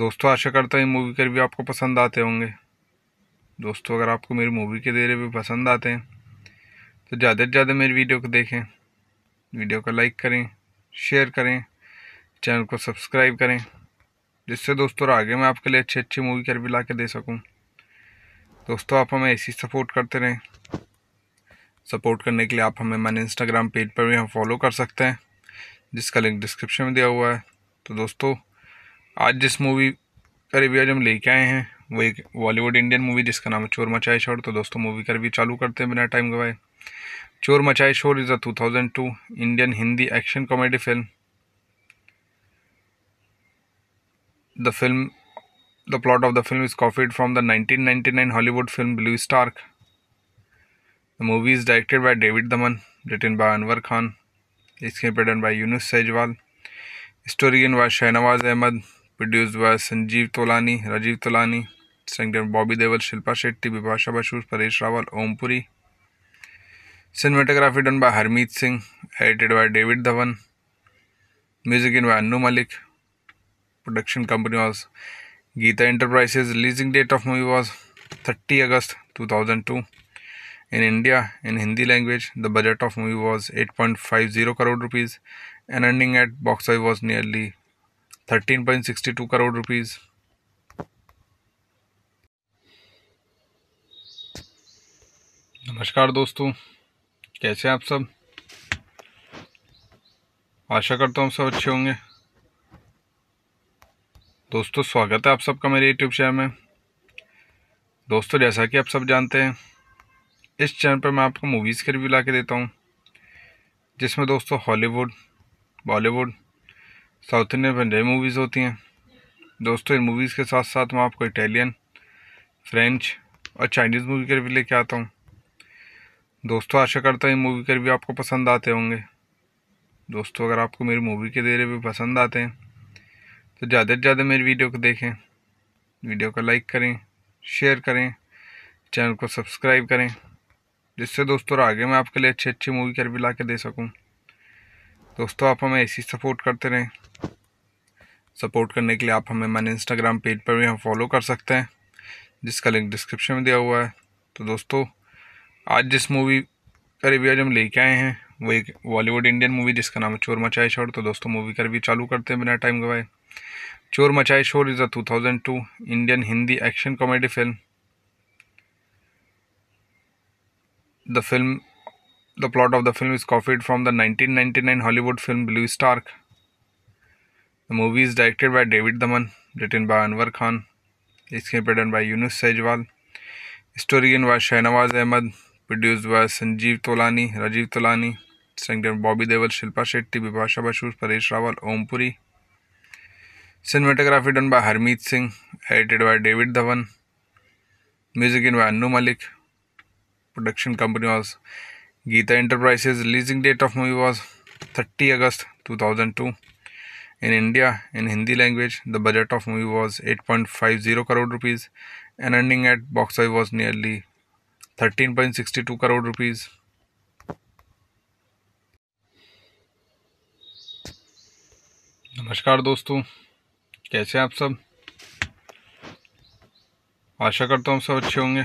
दोस्तों आशा करता हूँ movie के review आपको पसंद आते होंगे दोस्तों अगर आपको मेरी मूवी के दे रिव्यू पसंद आते हैं तो ज़्यादा से ज़्यादा मेरी वीडियो को देखें वीडियो को लाइक करें शेयर करें चैनल को सब्सक्राइब करें जिससे दोस्तों आगे मैं आपके लिए अच्छी अच्छी मूवी के रिव्यू ला के दे सकूँ दोस्तों आप हमें ऐसी सपोर्ट करते रहें सपोर्ट करने के लिए आप हमें मैंने इंस्टाग्राम पेज पर भी हम फॉलो कर सकते हैं जिसका लिंक डिस्क्रिप्शन में दिया हुआ है तो दोस्तों आज जिस मूवी का रिव्यू हम लेके आए हैं वो एक बॉलीवुड इंडियन मूवी जिसका नाम है चोर मचाए शोर तो दोस्तों मूवी का रिव्यू चालू करते हैं बिना टाइम गवाए चोर मचाए Shor is a 2002 Indian Hindi action comedy film the film the plot of the film is copied from the nineteen Hollywood film blue Stark the movie is directed by David Dhawan written by Anwar Khan इसके प्रेडन by Yunus Sejwal story in by Shahnawaz Ahmed produced by Sanjeev Tolani Rajiv Tolani संगठन Bobby Deol Shilpa Shetty Bipasha Basu Paresh Rawal Om Puri cinematography done by Harmeet Singh edited by David Dhawan music in by Anu Malik production company was Geeta enterprises releasing date of movie was thirty August two thousand two in India in Hindi language the budget of movie was eight point five zero crore rupees and ending at box was nearly thirteen point sixty two crore rupees नमस्कार दोस्तों कैसे हैं आप सब आशा करता हूँ सब अच्छे होंगे दोस्तों स्वागत है आप सबका मेरे यूट्यूब चैनल में दोस्तों जैसा कि आप सब जानते हैं इस चैनल पर मैं आपको मूवीज़ के रिव्यू ला के देता हूँ जिसमें दोस्तों Hollywood Bollywood south Indian Punjabi movies होती हैं दोस्तों इन मूवीज़ के साथ साथ मैं आपको इटालियन फ्रेंच और चाइनीज़ मूवी के भी लेके आता हूँ दोस्तों आशा करता हूँ ये मूवी के भी आपको पसंद आते होंगे दोस्तों अगर आपको मेरी मूवी के दे भी पसंद आते हैं तो ज़्यादा से ज़्यादा मेरी वीडियो को देखें वीडियो को लाइक करें शेयर करें चैनल को सब्सक्राइब करें जिससे दोस्तों आगे मैं आपके लिए अच्छी अच्छी मूवी कर भी ला के दे सकूँ दोस्तों आप हमें ऐसी सपोर्ट करते रहें सपोर्ट करने के लिए आप हमें मैंने इंस्टाग्राम पेज पर भी हम फॉलो कर सकते हैं जिसका लिंक डिस्क्रिप्शन में दिया हुआ है तो दोस्तों आज जिस मूवी का रिव्यू आज हम लेके आए हैं वो एक बॉलीवुड इंडियन मूवी जिसका नाम है चोर मचाए शोर तो दोस्तों मूवी का रिव्यू चालू करते हैं बिना टाइम गवाए चोर मचाए Shor is a two Indian Hindi action comedy film the film The plot of the film is copied from the 1999 Hollywood film Blue Stark. The movie is directed by David Daman, written by Anwar Khan, script written by Yunus Sejwal, story in by Shahnawaz Ahmed, produced by Sanjeev Tolani, Rajiv Tolani, Starring Bobby Deval, Shilpa Shetty, Bibhasha Bashur, Paresh Rawal, Om Puri. Cinematography done by Harmeet Singh, edited by David Dhawan. Music in by Annu Malik. Production company was Geeta enterprises releasing date of movie was thirty August two thousand two in India in Hindi language the budget of movie was eight point five zero crore rupees N earning at box I was nearly thirteen point sixty two crore rupees नमस्कार दोस्तों कैसे हैं आप सब आशा करता हूँ सब अच्छे होंगे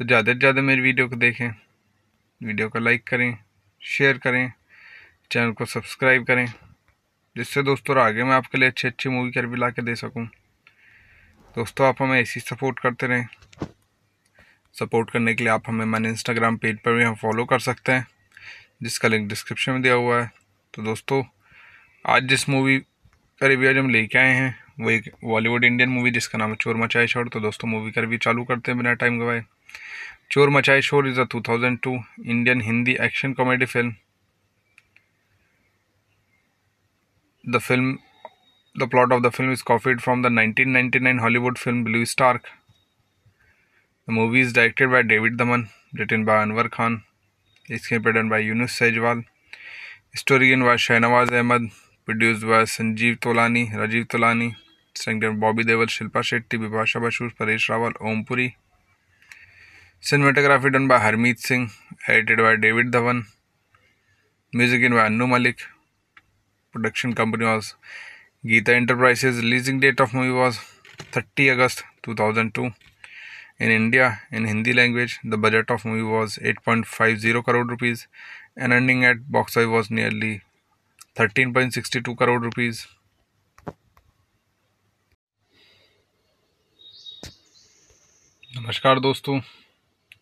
तो ज़्यादा से ज़्यादा मेरी वीडियो को देखें वीडियो को लाइक करें शेयर करें चैनल को सब्सक्राइब करें जिससे दोस्तों आगे मैं आपके लिए अच्छी अच्छी मूवी कर भी ला के दे सकूँ दोस्तों आप हमें ऐसी सपोर्ट करते रहें सपोर्ट करने के लिए आप हमें मैंने इंस्टाग्राम पेज पर भी हम फॉलो कर सकते हैं जिसका लिंक डिस्क्रिप्शन में दिया हुआ है तो दोस्तों आज जिस मूवी का रिव्यू आज हम लेके आए हैं वो एक बॉलीवुड इंडियन मूवी जिसका नाम है चोर मचाए छोड़ तो दोस्तों मूवी का रिव्यू चालू करते हैं बिना टाइम गवाए चोर मचाई Shor is a 2002 Indian Hindi action comedy film the film the plot of the film is copied from the 1999 Hollywood film blue Stark the movie is directed by David Dhawan written by Anwar Khan screen by Yunus Sejwal story in by Shahnawaz Ahmed produce by Sanjeev Tolani Rajiv Tolani संगठन Bobby Deol Shilpa Shetty Bipasha Basu Paresh Rawal Om Puri cinematography done by Harmeet Singh edited by David Dhawan music in by Anu Malik production company was Geeta enterprises releasing date of movie was thirty August two thousand two in India in Hindi language the budget of movie was eight point five zero crore rupees an ending at box I was nearly thirteen point sixty two crore rupees नमस्कार दोस्तों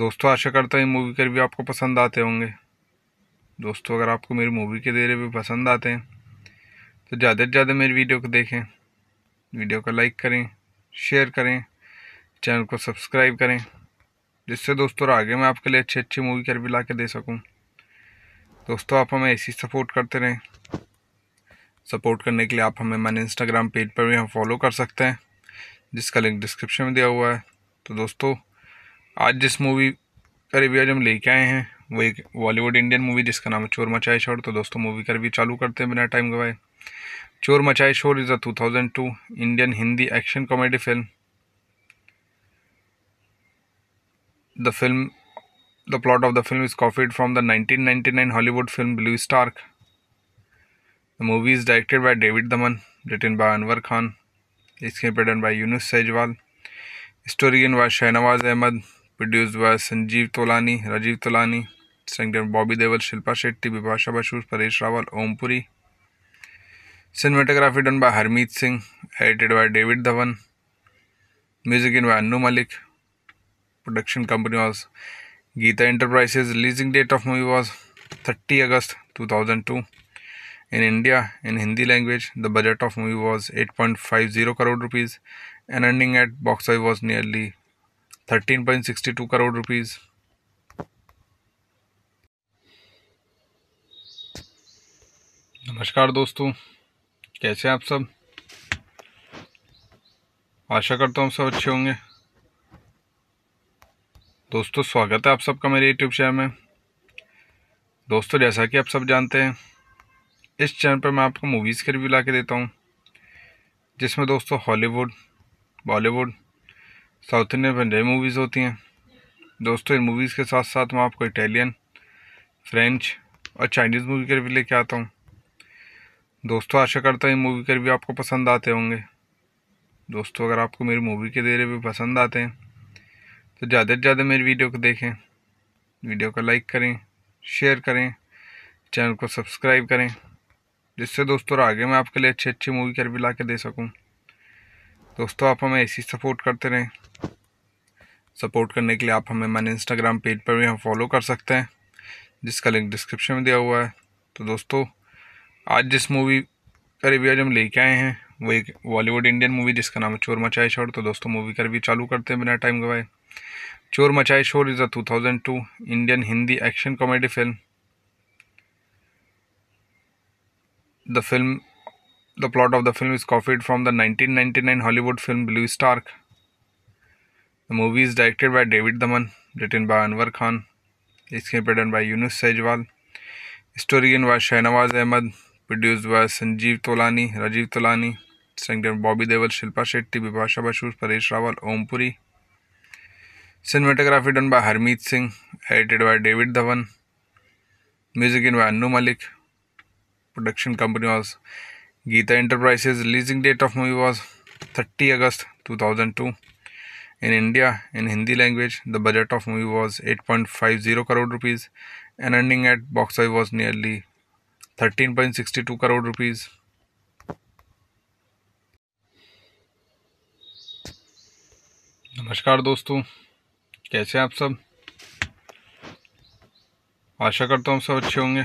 दोस्तों आशा करता हूँ movie के review आपको पसंद आते होंगे दोस्तों अगर आपको मेरी मूवी के दे भी पसंद आते हैं तो ज़्यादा से ज़्यादा मेरी वीडियो को देखें वीडियो को लाइक करें शेयर करें चैनल को सब्सक्राइब करें जिससे दोस्तों आगे मैं आपके लिए अच्छी अच्छी मूवी के रिव्यू ला के दे सकूँ दोस्तों आप हमें ऐसी सपोर्ट करते रहें सपोर्ट करने के लिए आप हमें मैंने इंस्टाग्राम पेज पर भी हम फॉलो कर सकते हैं जिसका लिंक डिस्क्रिप्शन में दिया हुआ है तो दोस्तों आज जिस मूवी का रिव्यू हम लेके आए हैं वो एक बॉलीवुड इंडियन मूवी जिसका नाम है चोर मचाए शोर तो दोस्तों मूवी का रिव्यू चालू करते हैं बिना टाइम गवाए चोर मचाए Shor is a 2002 Indian Hindi action comedy film the film the plot of the film is copied from the nineteen Hollywood film blue Stark the movie is directed by David Dhawan written by Anwar Khan इसके प्रेडन by Yunus Sejwal story in by Shahnawaz Ahmed produce by Sanjeev Tolani Rajiv Tolani संगठन Bobby Deol Shilpa Shetty Bipasha Basu Paresh Rawal Om Puri cinematography done by Harmeet Singh edited by David Dhawan music in by Anu Malik production company was Geeta enterprises releasing date of movie was thirty August two thousand two in India in Hindi language the budget of movie was eight point five zero crore rupees and ending at box was nearly thirteen point sixty two crore rupees नमस्कार दोस्तों कैसे हैं आप सब आशा करता हूँ सब अच्छे होंगे दोस्तों स्वागत है आप सबका मेरे यूट्यूब चैनल में दोस्तों जैसा कि आप सब जानते हैं इस चैनल पर मैं आपको मूवीज़ के रिव्यू ला के देता हूँ जिसमें दोस्तों Hollywood Bollywood south Indian Punjabi movies होती हैं दोस्तों इन मूवीज़ के साथ साथ मैं आपको इटालियन फ्रेंच और चाइनीज़ मूवी के भी लेके आता हूँ दोस्तों आशा करता हूँ ये मूवी के भी आपको पसंद आते होंगे दोस्तों अगर आपको मेरी मूवी के दे भी पसंद आते हैं तो ज़्यादा से ज़्यादा मेरी वीडियो को देखें वीडियो को लाइक करें शेयर करें चैनल को सब्सक्राइब करें जिससे दोस्तों आगे मैं आपके लिए अच्छी अच्छी मूवी कर भी ला के दे सकूँ दोस्तों आप हमें ऐसी सपोर्ट करते रहें सपोर्ट करने के लिए आप हमें मैंने इंस्टाग्राम पेज पर भी हम फॉलो कर सकते हैं जिसका लिंक डिस्क्रिप्शन में दिया हुआ है तो दोस्तों आज जिस मूवी का रिव्यू हम लेके आए हैं वो एक बॉलीवुड इंडियन मूवी जिसका नाम है चोर मचाए शोर तो दोस्तों मूवी का रिव्यू चालू करते हैं बिना टाइम गवाए चोर मचाए Shor is a two Indian Hindi action comedy film the film The plot of the film is copied from the 1999 Hollywood film Blue Stark. The movie is directed by David Dhaman, written by Anwar Khan, script written by Yunus Sejwal, story written by Shahnawaz Ahmed, produced by Sanjeev Tolani, Rajiv Tolani, starring Bobby Deval, Shilpa Shetty, Shetty Basu, Paresh Rawal, Om Puri. Cinematography done by Harmeet Singh, edited by David Dhawan. Music in by Annu Malik. Production company was Geeta enterprises releasing date of movie was thirty August two thousand two in India in Hindi language the budget of movie was eight point five zero crore rupees N earning at box I was nearly thirteen point sixty two crore rupees नमस्कार दोस्तों कैसे हैं आप सब आशा करता हूँ सब अच्छे होंगे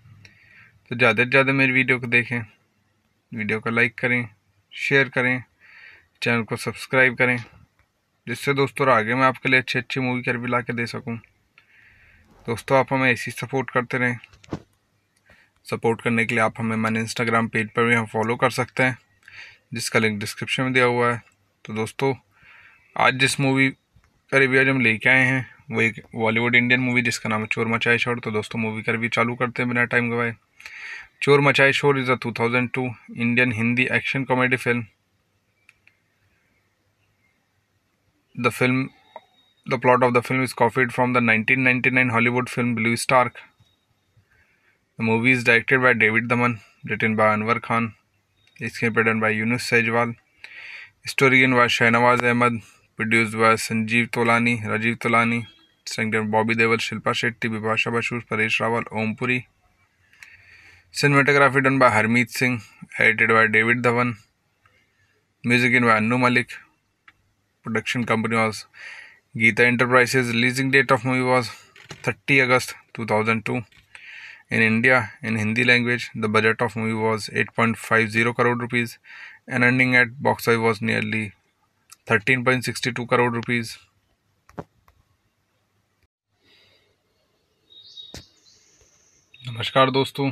तो ज़्यादा से ज़्यादा मेरी वीडियो को देखें वीडियो को लाइक करें शेयर करें चैनल को सब्सक्राइब करें जिससे दोस्तों आगे मैं आपके लिए अच्छी अच्छी मूवी कर भी ला के दे सकूँ दोस्तों आप हमें ऐसी सपोर्ट करते रहें सपोर्ट करने के लिए आप हमें मैंने इंस्टाग्राम पेज पर भी हम फॉलो कर सकते हैं जिसका लिंक डिस्क्रिप्शन में दिया हुआ है तो दोस्तों आज जिस मूवी का रिव्यू आज हम लेके आए हैं वो एक बॉलीवुड इंडियन मूवी जिसका नाम है चोर मचाए छोड़ तो दोस्तों मूवी का रिव्यू चालू करते हैं बिना टाइम गवाए चोर मचाई Shor is a 2002 Indian Hindi action comedy film the film the plot of the film is copied from the 1999 Hollywood film blue Stark the movie is directed by David Dhawan written by Anwar Khan screen by Yunus Sejwal story in by Shahnawaz Ahmed produce by Sanjeev Tolani Rajiv Tolani संगठन Bobby Deol Shilpa Shetty Bipasha Basu Paresh Rawal Om Puri cinematography done by Harmeet Singh edited by David Dhawan music in by Anu Malik production company was Geeta enterprises releasing date of movie was thirty August two thousand two in India in Hindi language the budget of movie was eight point five zero crore rupees an ending at box I was nearly thirteen point sixty two crore rupees नमस्कार दोस्तों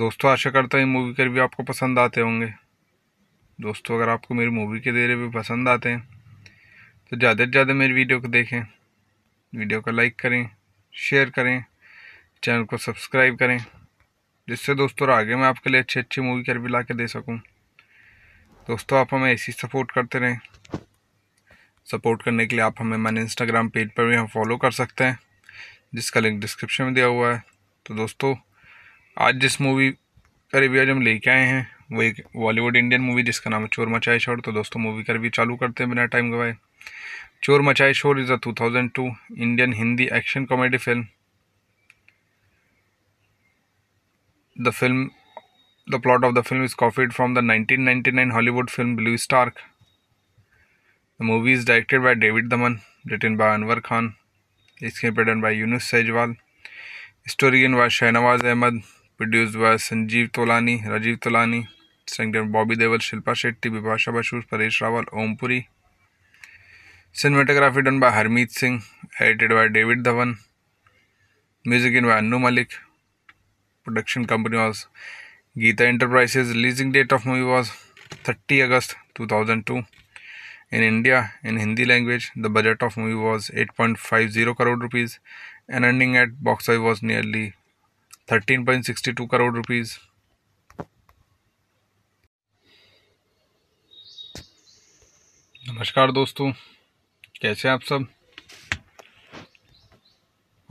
दोस्तों आशा करता हूँ movie के review आपको पसंद आते होंगे दोस्तों अगर आपको मेरी मूवी के दे रिव्यू पसंद आते हैं तो ज़्यादा से ज़्यादा मेरी वीडियो को देखें वीडियो को लाइक करें शेयर करें चैनल को सब्सक्राइब करें जिससे दोस्तों आगे मैं आपके लिए अच्छी अच्छी मूवी के रिव्यू ला के दे सकूँ दोस्तों आप हमें ऐसी सपोर्ट करते रहें सपोर्ट करने के लिए आप हमें मैंने इंस्टाग्राम पेज पर भी हम फॉलो कर सकते हैं जिसका लिंक डिस्क्रिप्शन में दिया हुआ है तो दोस्तों आज जिस मूवी का रिव्यू हम लेके आए हैं वो एक बॉलीवुड इंडियन मूवी जिसका नाम है चोर मचाए शोर तो दोस्तों मूवी का रिव्यू चालू करते हैं बिना टाइम गवाए चोर मचाए Shor is a 2002 Indian Hindi action comedy film the film the plot of the film is copied from the 1999 Hollywood film blue Stark the movie is directed by David Dhawan written by Anwar Khan इसके प्रेडन by Yunus Sejwal story in by Shahnawaz Ahmed produced by Sanjeev Tolani Rajiv Tolani संगठन Bobby Deol Shilpa Shetty Bipasha Basu Paresh Rawal Om Puri cinematography done by Harmeet Singh edited by David Dhawan music in by Anu Malik production company was Geeta enterprises releasing date of movie was thirty August two thousand two in India in Hindi language the budget of movie was eight point five zero crore rupees and ending at box was nearly thirteen point sixty two crore rupees नमस्कार दोस्तों कैसे आप सब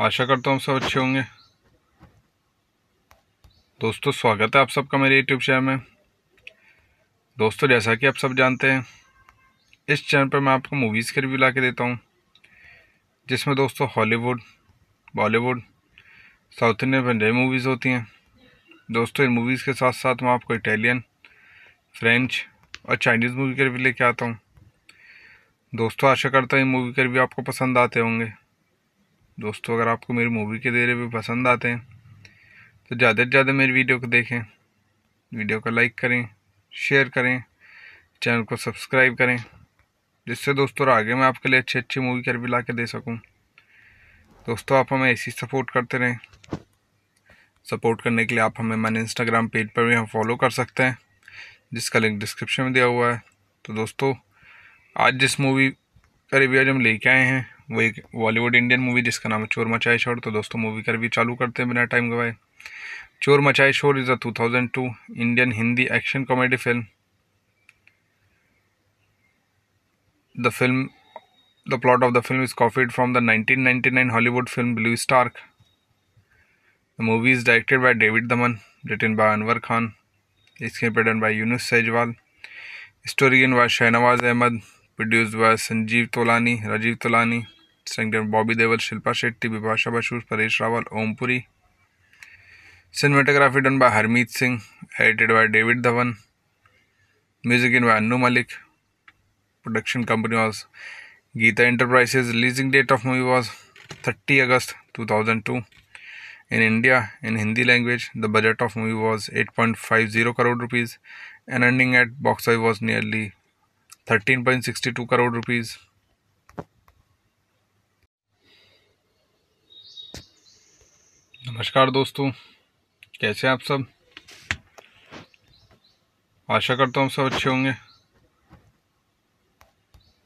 आशा करता हूँ सब अच्छे होंगे दोस्तों स्वागत है आप सबका मेरे यूट्यूब चैनल में दोस्तों जैसा कि आप सब जानते हैं इस चैनल पर मैं आपको मूवीज़ के रिव्यू ला के देता हूँ जिसमें दोस्तों Hollywood Bollywood south Indian Punjabi movies होती हैं दोस्तों इन मूवीज़ के साथ साथ मैं आपको इटालियन फ्रेंच और चाइनीज़ मूवी के भी लेके आता हूँ दोस्तों आशा करता हूँ इन मूवी के भी आपको पसंद आते होंगे दोस्तों अगर आपको मेरी मूवी के दे भी पसंद आते हैं तो ज़्यादा से ज़्यादा मेरी वीडियो को देखें वीडियो को लाइक करें शेयर करें चैनल को सब्सक्राइब करें जिससे दोस्तों आगे मैं आपके लिए अच्छी अच्छी मूवी कर भी ला के दे सकूँ दोस्तों आप हमें ऐसी सपोर्ट करते रहें सपोर्ट करने के लिए आप हमें मैंने इंस्टाग्राम पेज पर भी हम फॉलो कर सकते हैं जिसका लिंक डिस्क्रिप्शन में दिया हुआ है तो दोस्तों आज जिस मूवी का रिव्यू आज हम लेके आए हैं वो एक बॉलीवुड इंडियन मूवी जिसका नाम है चोर मचाए शोर तो दोस्तों मूवी का रिव्यू चालू करते हैं बिना टाइम गवाए चोर मचाए Shor is a two Indian Hindi action comedy film the film The plot of the film is copied from the 1999 Hollywood film Blue Stark. The movie is directed by David Dhaman, written by Anwar Khan, script written by Yunus Sejwal, story written by Shahnawaz Ahmed, produced by Sanjeev Tolani, Rajiv Tolani, starring Bobby Deval, Shilpa Shetty, Shetty Basu, Paresh Rawal, Om Puri. Cinematography done by Harmeet Singh, edited by David Dhawan. Music in by Annu Malik. Production company was Geeta enterprises releasing date of movie was thirty August two thousand two in India in Hindi language the budget of movie was eight point five zero crore rupees an ending at box I was nearly thirteen point sixty two crore rupees नमस्कार दोस्तों कैसे हैं आप सब आशा करता हूँ सब अच्छे होंगे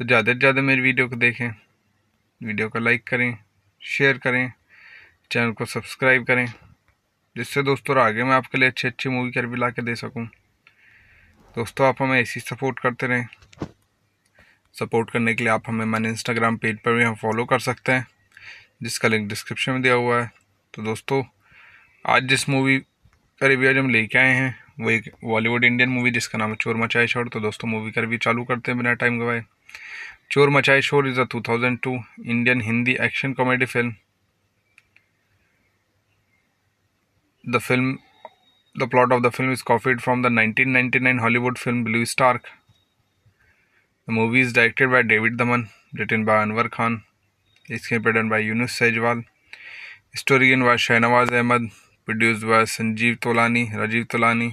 तो ज़्यादा से ज़्यादा मेरी वीडियो को देखें वीडियो को लाइक करें शेयर करें चैनल को सब्सक्राइब करें जिससे दोस्तों आगे मैं आपके लिए अच्छी अच्छी मूवी कर भी ला के दे सकूँ दोस्तों आप हमें ऐसी सपोर्ट करते रहें सपोर्ट करने के लिए आप हमें मैंने इंस्टाग्राम पेज पर भी हम फॉलो कर सकते हैं जिसका लिंक डिस्क्रिप्शन में दिया हुआ है तो दोस्तों आज जिस मूवी का रिव्यू आज हम लेके आए हैं वो एक बॉलीवुड इंडियन मूवी जिसका नाम है चोर मचाए छोड़ तो दोस्तों मूवी का रिव्यू चालू करते हैं बिना टाइम गवाए चोर मचाई Shor is a 2002 Indian Hindi action comedy film the film the plot of the film is copied from the 1999 Hollywood film blue Stark the movie is directed by David Dhawan written by Anwar Khan स्क्रिप्टन by Yunus Sejwal story in by Shahnawaz Ahmed produce by Sanjeev Tolani Rajiv Tolani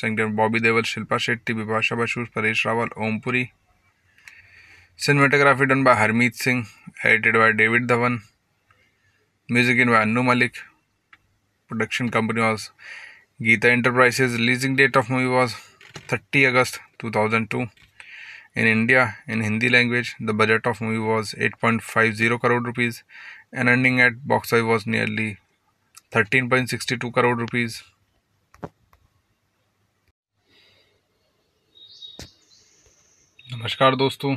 संगठन Bobby Deol Shilpa Shetty Bipasha Basu Paresh Rawal Om Puri cinematography done by Harmeet Singh edited by David Dhawan music in by Anu Malik production company was Geeta enterprises releasing date of movie was thirty August two thousand two in India in Hindi language the budget of movie was eight point five zero crore rupees an ending at box I was nearly thirteen point sixty two crore rupees नमस्कार दोस्तों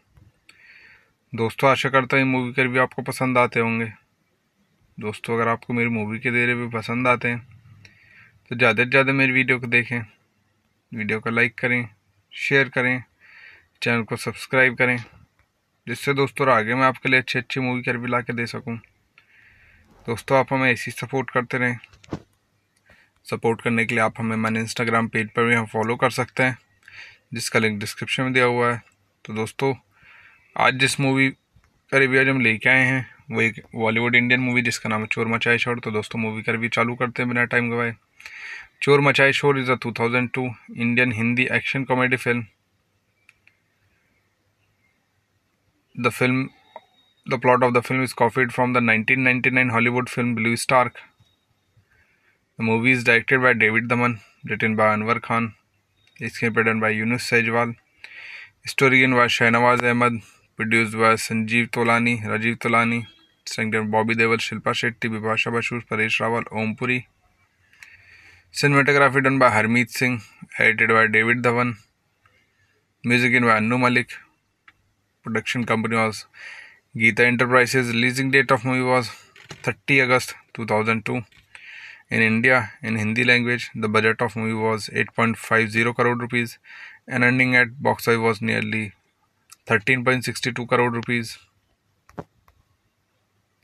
दोस्तों आशा करता हूँ movie के review आपको पसंद आते होंगे दोस्तों अगर आपको मेरी मूवी के दे रिव्यू पसंद आते हैं तो ज़्यादा से ज़्यादा मेरी वीडियो को देखें वीडियो को लाइक करें शेयर करें चैनल को सब्सक्राइब करें जिससे दोस्तों आगे मैं आपके लिए अच्छी अच्छी मूवी के रिव्यू ला के दे सकूँ दोस्तों आप हमें ऐसी सपोर्ट करते रहें सपोर्ट करने के लिए आप हमें मैंने इंस्टाग्राम पेज पर भी हम फॉलो कर सकते हैं जिसका लिंक डिस्क्रिप्शन में दिया हुआ है तो दोस्तों आज जिस मूवी का रिव्यू हम लेके आए हैं वो एक बॉलीवुड इंडियन मूवी जिसका नाम है चोर मचाए शोर तो दोस्तों मूवी का रिव्यू चालू करते हैं बिना टाइम गवाए चोर मचाए Shor is a 2002 Indian Hindi action comedy film the film the plot of the film is copied from the nineteen Hollywood film blue Stark the movie is directed by David Dhawan written by Anwar Khan इसके प्रेडन by Yunus Sejwal story in by Shahnawaz Ahmed produced by Sanjeev Tolani Rajiv Tolani संगठन Bobby Deol Shilpa Shetty Bipasha Basu Paresh Rawal Om Puri cinematography done by Harmeet Singh edited by David Dhawan music in by Anu Malik production company was Geeta enterprises releasing date of movie was thirty August two thousand two in India in Hindi language the budget of movie was eight point five zero crore rupees and ending at box was nearly thirteen point sixty two crore rupees